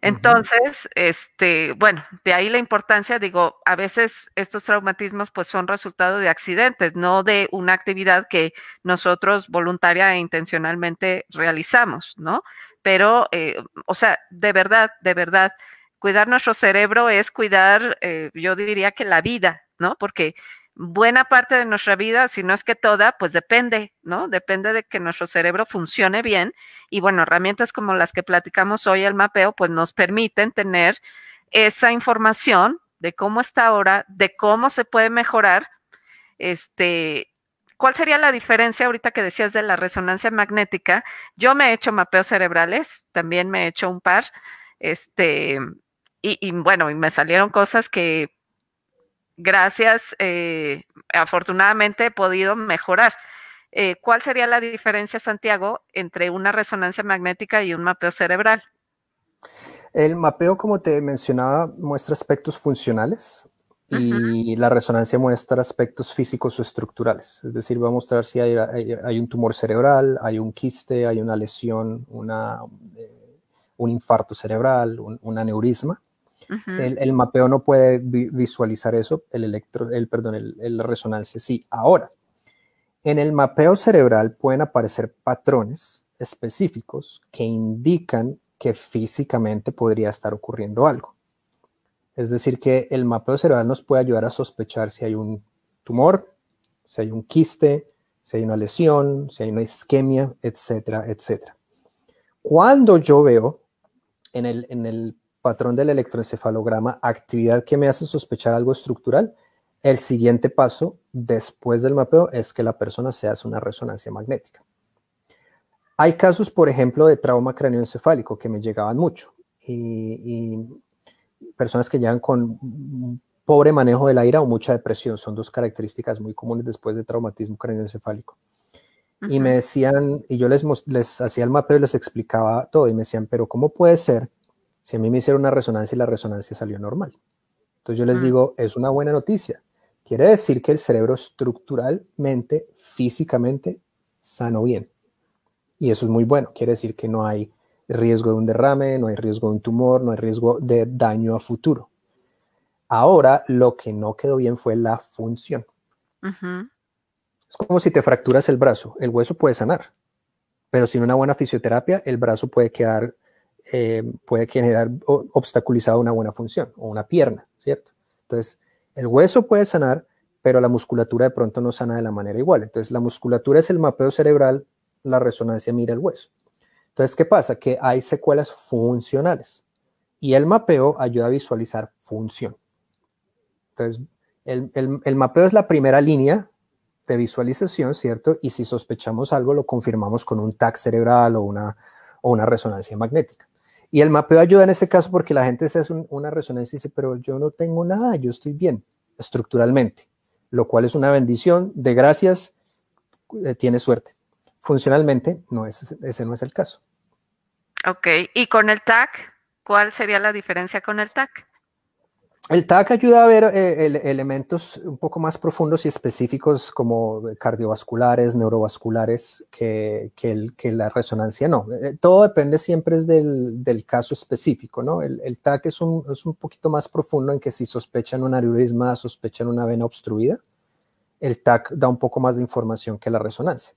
Entonces, este, bueno, de ahí la importancia, digo, a veces estos traumatismos pues son resultado de accidentes, no de una actividad que nosotros voluntaria e intencionalmente realizamos, ¿no? Pero, eh, o sea, de verdad, de verdad, cuidar nuestro cerebro es cuidar, eh, yo diría que la vida, ¿no? Porque buena parte de nuestra vida, si no es que toda, pues depende, ¿no? Depende de que nuestro cerebro funcione bien. Y bueno, herramientas como las que platicamos hoy, el mapeo, pues nos permiten tener esa información de cómo está ahora, de cómo se puede mejorar. Este, ¿cuál sería la diferencia ahorita que decías de la resonancia magnética? Yo me he hecho mapeos cerebrales, también me he hecho un par, este, y, bueno, y me salieron cosas que gracias, eh, afortunadamente he podido mejorar. Eh, ¿Cuál sería la diferencia, Santiago, entre una resonancia magnética y un mapeo cerebral? El mapeo, como te mencionaba, muestra aspectos funcionales y la resonancia muestra aspectos físicos o estructurales. Es decir, va a mostrar si hay, un tumor cerebral, hay un quiste, hay una lesión, una, eh, un infarto cerebral, un aneurisma el, mapeo no puede visualizar eso, el electro, el, perdón, el, resonancia sí. Ahora, en el mapeo cerebral pueden aparecer patrones específicos que indican que físicamente podría estar ocurriendo algo. Es decir, que el mapeo cerebral nos puede ayudar a sospechar si hay un tumor, si hay un quiste, si hay una lesión, si hay una isquemia, etcétera, etcétera. Cuando yo veo el, en el patrón del electroencefalograma, actividad que me hace sospechar algo estructural, el siguiente paso después del mapeo es que la persona se hace una resonancia magnética. Hay casos, por ejemplo, de trauma cráneoencefálico que me llegaban mucho y, personas que llegan con pobre manejo del aire o mucha depresión. Son dos características muy comunes después de traumatismo cráneoencefálico. Y me decían, y yo les, les hacía el mapeo y les explicaba todo, y me decían, pero ¿cómo puede ser si a mí me hicieron una resonancia y la resonancia salió normal. Entonces yo les mm. digo, es una buena noticia. Quiere decir que el cerebro estructuralmente, físicamente, sano bien. Y eso es muy bueno. Quiere decir que no hay riesgo de un derrame, no hay riesgo de un tumor, no hay riesgo de daño a futuro. Ahora, lo que no quedó bien fue la función. Es como si te fracturas el brazo. El hueso puede sanar, pero sin una buena fisioterapia, el brazo puede quedar eh, puede generar obstaculizado una buena función o una pierna, ¿cierto? Entonces, el hueso puede sanar, pero la musculatura de pronto no sana de la manera igual. Entonces, la musculatura es el mapeo cerebral, la resonancia mira el hueso. Entonces, ¿qué pasa? Que hay secuelas funcionales y el mapeo ayuda a visualizar función. Entonces, el, mapeo es la primera línea de visualización, ¿cierto? Y si sospechamos algo, lo confirmamos con un tag cerebral o una, o una resonancia magnética. Y el mapeo ayuda en ese caso porque la gente se hace una resonancia y dice, pero yo no tengo nada, yo estoy bien estructuralmente, lo cual es una bendición. De gracias, eh, tiene suerte. Funcionalmente, no es, ese no es el caso. Ok, ¿y con el TAC? ¿Cuál sería la diferencia con el TAC? El TAC ayuda a ver eh, elementos un poco más profundos y específicos como cardiovasculares, neurovasculares, que, que, la resonancia no. Eh, todo depende siempre del, caso específico, ¿no? El, TAC es un, poquito más profundo en que si sospechan un aneurisma, sospechan una vena obstruida, el TAC da un poco más de información que la resonancia.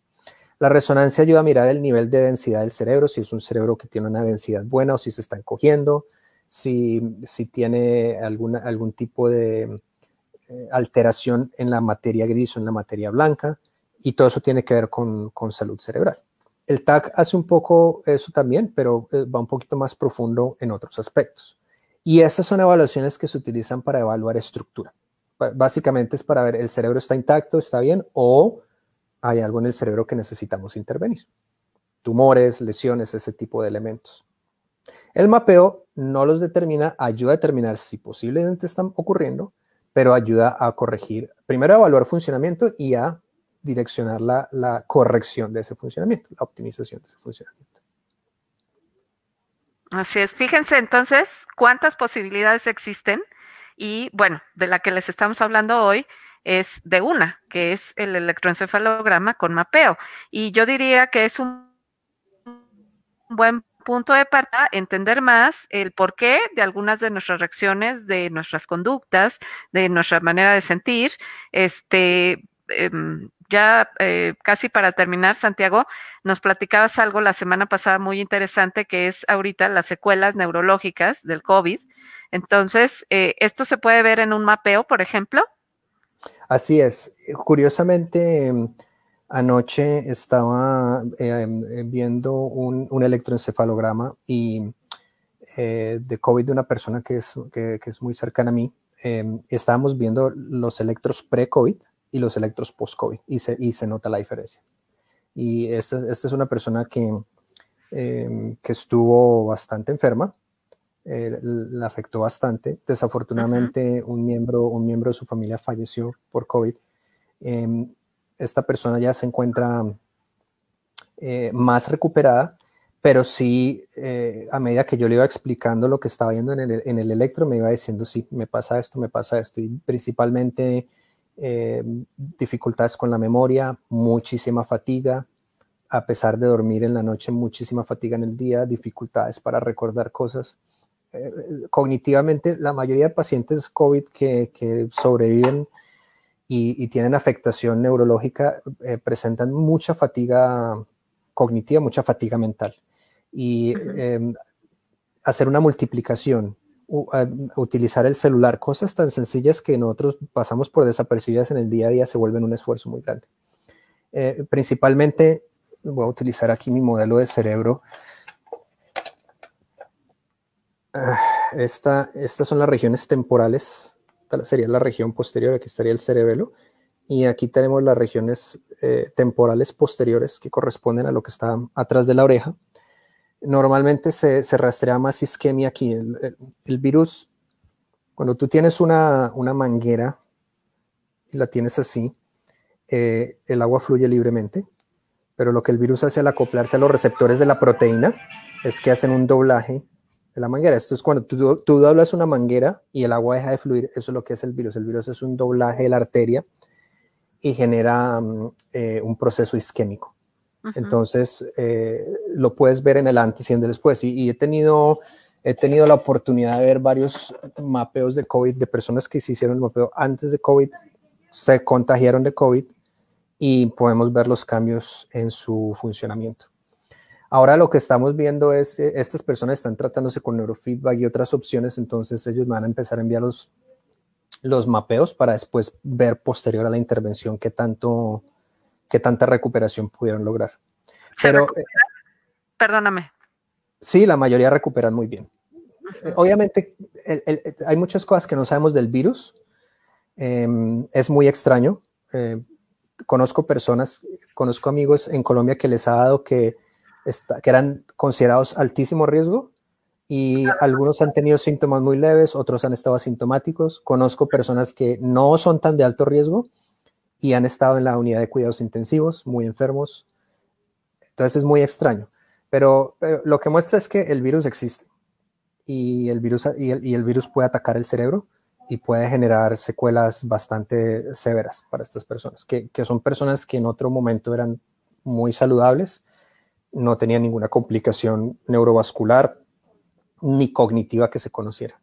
La resonancia ayuda a mirar el nivel de densidad del cerebro, si es un cerebro que tiene una densidad buena o si se está encogiendo, si, tiene alguna, algún tipo de eh, alteración en la materia gris o en la materia blanca, y todo eso tiene que ver con, con salud cerebral. El TAC hace un poco eso también, pero eh, va un poquito más profundo en otros aspectos. Y esas son evaluaciones que se utilizan para evaluar estructura. Básicamente es para ver el cerebro está intacto, está bien, o hay algo en el cerebro que necesitamos intervenir. Tumores, lesiones, ese tipo de elementos. El mapeo no los determina, ayuda a determinar si posiblemente están ocurriendo, pero ayuda a corregir, primero a evaluar funcionamiento y a direccionar la, corrección de ese funcionamiento, la optimización de ese funcionamiento. Así es, fíjense entonces cuántas posibilidades existen y bueno, de la que les estamos hablando hoy, es de una, que es el electroencefalograma con mapeo. Y yo diría que es un buen punto de partida entender más el porqué de algunas de nuestras reacciones, de nuestras conductas, de nuestra manera de sentir. Este, em, ya eh, casi para terminar, Santiago, nos platicabas algo la semana pasada muy interesante que es ahorita las secuelas neurológicas del COVID. Entonces, eh, ¿esto se puede ver en un mapeo, por ejemplo? Así es. Curiosamente, em, Anoche estaba em, eh, viendo un, electroencefalograma y, eh, de COVID de una persona que es, que, es muy cercana a mí. Em, estábamos viendo los electros pre-COVID y los electros post-COVID y se, y se nota la diferencia. Y esta, esta es una persona que, em, que estuvo bastante enferma, eh, la afectó bastante. Desafortunadamente, un, miembro, un miembro de su familia falleció por COVID esta persona ya se encuentra eh, más recuperada, pero sí, eh, a medida que yo le iba explicando lo que estaba viendo en el, electro, me iba diciendo, sí, me pasa esto, me pasa esto, y principalmente eh, dificultades con la memoria, muchísima fatiga, a pesar de dormir en la noche, muchísima fatiga en el día, dificultades para recordar cosas. cognitivamente, la mayoría de pacientes COVID que sobreviven y, tienen afectación neurológica eh, presentan mucha fatiga cognitiva, mucha fatiga mental. Y em, hacer una multiplicación, eh, utilizar el celular, cosas tan sencillas que nosotros pasamos por desapercibidas en el día a día se vuelven un esfuerzo muy grande. Eh, principalmente, voy a utilizar aquí mi modelo de cerebro. Ah, estas son las regiones temporales sería la región posterior, aquí estaría el cerebelo, y aquí tenemos las regiones eh, temporales posteriores que corresponden a lo que está atrás de la oreja. Normalmente se, rastrea más isquemia aquí. El, virus, cuando tú tienes una, manguera y la tienes así, eh, el agua fluye libremente, pero lo que el virus hace al acoplarse a los receptores de la proteína es que hacen un doblaje la manguera. Esto es cuando tú, doblas una manguera y el agua deja de fluir, eso es lo que es el virus. El virus es un doblaje de la arteria y genera mm, eh, un proceso isquémico. Entonces, eh, lo puedes ver en el antes y en el después. Y, he, tenido, he tenido la oportunidad de ver varios mapeos de COVID de personas que se hicieron el mapeo antes de COVID, se contagiaron de COVID y podemos ver los cambios en su funcionamiento. Ahora lo que estamos viendo es, estas personas están tratándose con neurofeedback y otras opciones, entonces ellos van a empezar a enviar los, mapeos para después ver posterior a la intervención qué tanto, qué tanta recuperación pudieron lograr. Pero, eh, Perdóname. Sí, la mayoría recuperan muy bien. Eh, obviamente, hay muchas cosas que no sabemos del virus. Em, es muy extraño. Eh, conozco personas, conozco amigos en Colombia que les ha dado que que eran considerados altísimo riesgo y algunos han tenido síntomas muy leves, otros han estado asintomáticos. Conozco personas que no son tan de alto riesgo y han estado en la unidad de cuidados intensivos, muy enfermos. Entonces es muy extraño. Pero, lo que muestra es que el virus existe y el virus, y el, virus puede atacar el cerebro y puede generar secuelas bastante severas para estas personas, que, que, son personas que en otro momento eran muy saludables no tenía ninguna complicación neurovascular ni cognitiva que se conociera.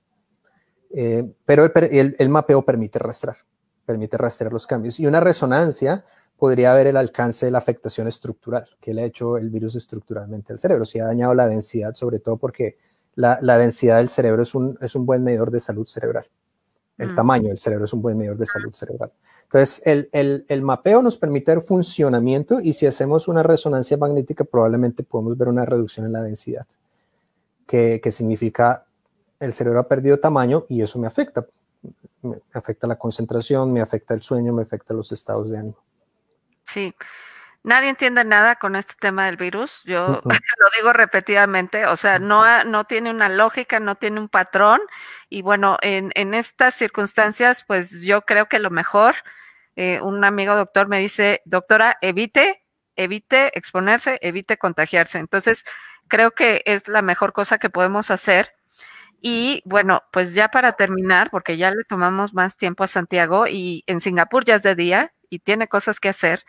Eh, pero el, mapeo permite rastrear, permite rastrear los cambios. Y una resonancia podría ver el alcance de la afectación estructural que le ha hecho el virus estructuralmente al cerebro, si ha dañado la densidad, sobre todo porque la, densidad del cerebro es un, buen medidor de salud cerebral. El mm. tamaño del cerebro es un buen medidor de salud cerebral. Entonces, el, mapeo nos permite ver funcionamiento y si hacemos una resonancia magnética probablemente podemos ver una reducción en la densidad, que, que significa el cerebro ha perdido tamaño y eso me afecta. Me afecta la concentración, me afecta el sueño, me afecta los estados de ánimo. Sí, Nadie entiende nada con este tema del virus. Yo lo digo repetidamente, o sea, no, no tiene una lógica, no tiene un patrón. Y bueno, en, estas circunstancias, pues yo creo que lo mejor, eh, un amigo doctor me dice, doctora, evite, evite exponerse, evite contagiarse. Entonces, creo que es la mejor cosa que podemos hacer. Y bueno, pues ya para terminar, porque ya le tomamos más tiempo a Santiago y en Singapur ya es de día y tiene cosas que hacer,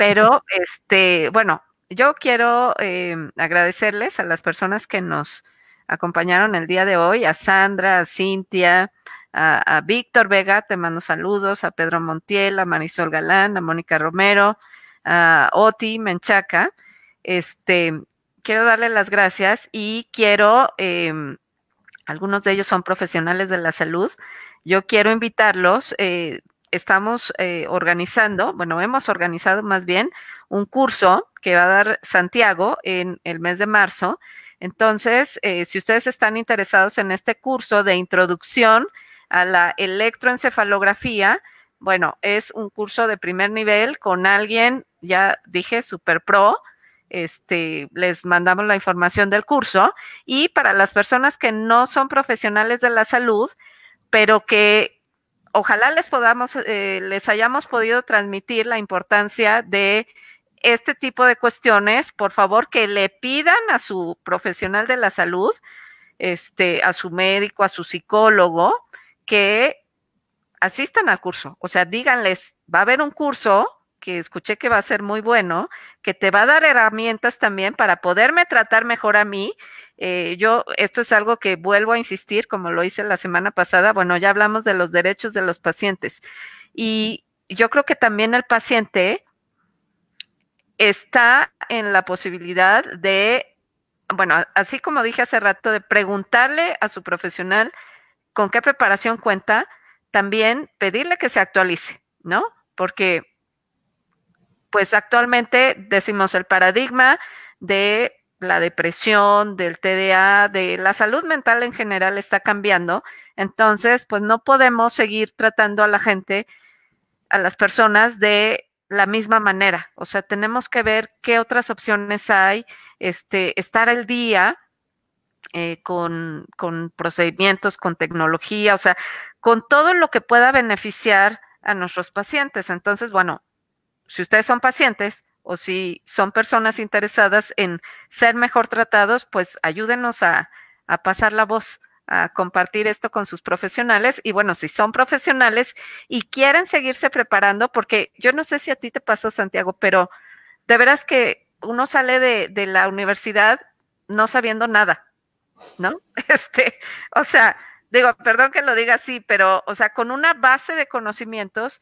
pero, este, bueno, yo quiero eh, agradecerles a las personas que nos acompañaron el día de hoy, a Sandra, a Cintia, a, Víctor Vega, te mando saludos, a Pedro Montiel, a Marisol Galán, a Mónica Romero, a Oti Menchaca. Este, quiero darle las gracias y quiero, em, algunos de ellos son profesionales de la salud, yo quiero invitarlos, eh, estamos eh, organizando, bueno, hemos organizado más bien un curso que va a dar Santiago en el mes de marzo. Entonces, eh, si ustedes están interesados en este curso de introducción a la electroencefalografía, bueno, es un curso de primer nivel con alguien, ya dije, super pro. Este, les mandamos la información del curso. Y para las personas que no son profesionales de la salud, pero que ojalá les podamos, eh, les hayamos podido transmitir la importancia de este tipo de cuestiones. Por favor, que le pidan a su profesional de la salud, este, a su médico, a su psicólogo, que asistan al curso. O sea, díganles, va a haber un curso que escuché que va a ser muy bueno, que te va a dar herramientas también para poderme tratar mejor a mí eh, yo, esto es algo que vuelvo a insistir, como lo hice la semana pasada, bueno, ya hablamos de los derechos de los pacientes. Y yo creo que también el paciente está en la posibilidad de, bueno, así como dije hace rato, de preguntarle a su profesional con qué preparación cuenta, también pedirle que se actualice, ¿no? Porque, pues actualmente decimos el paradigma de la depresión, del TDA, de la salud mental en general está cambiando. Entonces, pues no podemos seguir tratando a la gente, a las personas de la misma manera. O sea, tenemos que ver qué otras opciones hay, este, estar al día eh, con, con procedimientos, con tecnología, o sea, con todo lo que pueda beneficiar a nuestros pacientes. Entonces, bueno, si ustedes son pacientes, o si son personas interesadas en ser mejor tratados, pues ayúdenos a, pasar la voz a compartir esto con sus profesionales y bueno, si son profesionales y quieren seguirse preparando, porque yo no sé si a ti te pasó, Santiago, pero de veras que uno sale de, la universidad no sabiendo nada, ¿no? Este, o sea, digo, perdón que lo diga así, pero, o sea, con una base de conocimientos,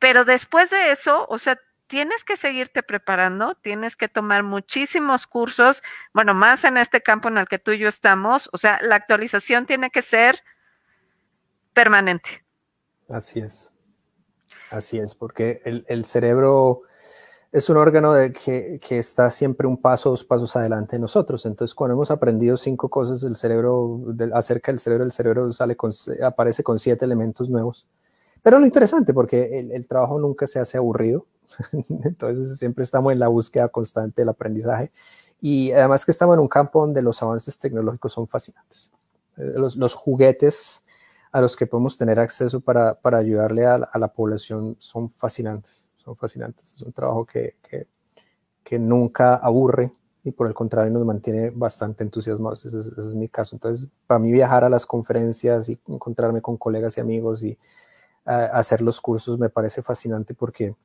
pero después de eso, o sea, tienes que seguirte preparando, tienes que tomar muchísimos cursos, bueno, más en este campo en el que tú y yo estamos, o sea, la actualización tiene que ser permanente. Así es, así es, porque el, cerebro es un órgano de que, está siempre un paso, dos pasos adelante de nosotros. Entonces, cuando hemos aprendido cinco cosas del cerebro, acerca del cerebro, el cerebro sale aparece con siete elementos nuevos. Pero lo interesante, porque el trabajo nunca se hace aburrido, Entonces siempre estamos en la búsqueda constante del aprendizaje y además que estamos en un campo donde los avances tecnológicos son fascinantes. Eh, los, los juguetes a los que podemos tener acceso para, para ayudarle a, la población son fascinantes, son fascinantes. Es un trabajo que, que, nunca aburre y por el contrario nos mantiene bastante entusiasmados. Ese es, mi caso. Entonces, para mí viajar a las conferencias y encontrarme con colegas y amigos y eh, hacer los cursos me parece fascinante porque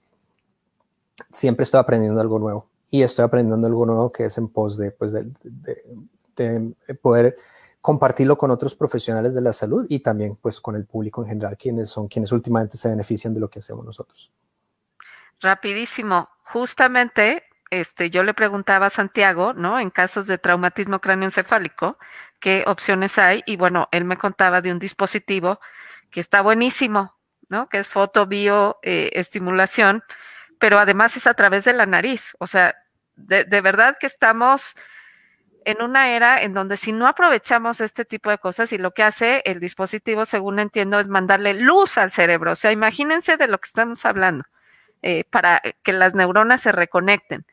siempre estoy aprendiendo algo nuevo y estoy aprendiendo algo nuevo que es en pos de, pues, de, poder compartirlo con otros profesionales de la salud y también pues con el público en general, quienes son quienes últimamente se benefician de lo que hacemos nosotros. Rapidísimo, justamente este, yo le preguntaba a Santiago, ¿no? En casos de traumatismo cráneoencefálico, ¿qué opciones hay? Y bueno, él me contaba de un dispositivo que está buenísimo, ¿no? Que es foto fotobioestimulación. Eh, estimulación pero además es a través de la nariz. O sea, de, verdad que estamos en una era en donde si no aprovechamos este tipo de cosas y lo que hace el dispositivo, según entiendo, es mandarle luz al cerebro. O sea, imagínense de lo que estamos hablando, eh, para que las neuronas se reconecten.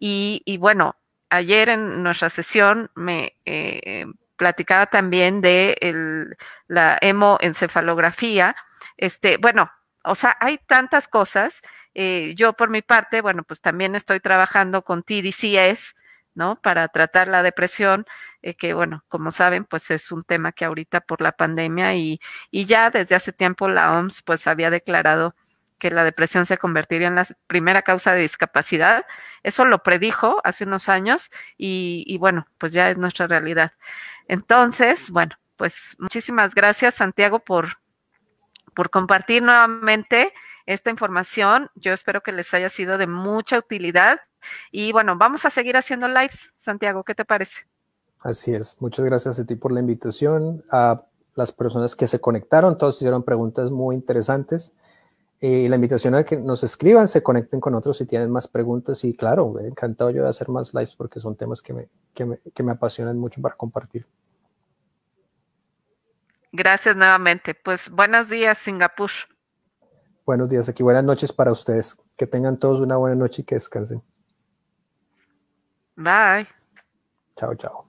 Y, bueno, ayer en nuestra sesión me eh, platicaba también de la hemoencefalografía. Este, bueno, o sea, hay tantas cosas eh, yo por mi parte, bueno, pues también estoy trabajando con TDCS, ¿no? Para tratar la depresión, eh, que bueno, como saben, pues es un tema que ahorita por la pandemia y, ya desde hace tiempo la OMS pues había declarado que la depresión se convertiría en la primera causa de discapacidad. Eso lo predijo hace unos años y, bueno, pues ya es nuestra realidad. Entonces, bueno, pues muchísimas gracias Santiago por, por compartir nuevamente esta información. Yo espero que les haya sido de mucha utilidad. Y bueno, vamos a seguir haciendo lives. Santiago, ¿qué te parece? Así es. Muchas gracias a ti por la invitación, a las personas que se conectaron. Todos hicieron preguntas muy interesantes. Eh, y la invitación a que nos escriban, se conecten con otros si tienen más preguntas. Y claro, eh, encantado yo de hacer más lives porque son temas que que me, que me apasionan mucho para compartir. Gracias nuevamente. Pues buenos días, Singapur buenos días aquí, buenas noches para ustedes. Que tengan todos una buena noche y que descansen. Bye. Chao, chao.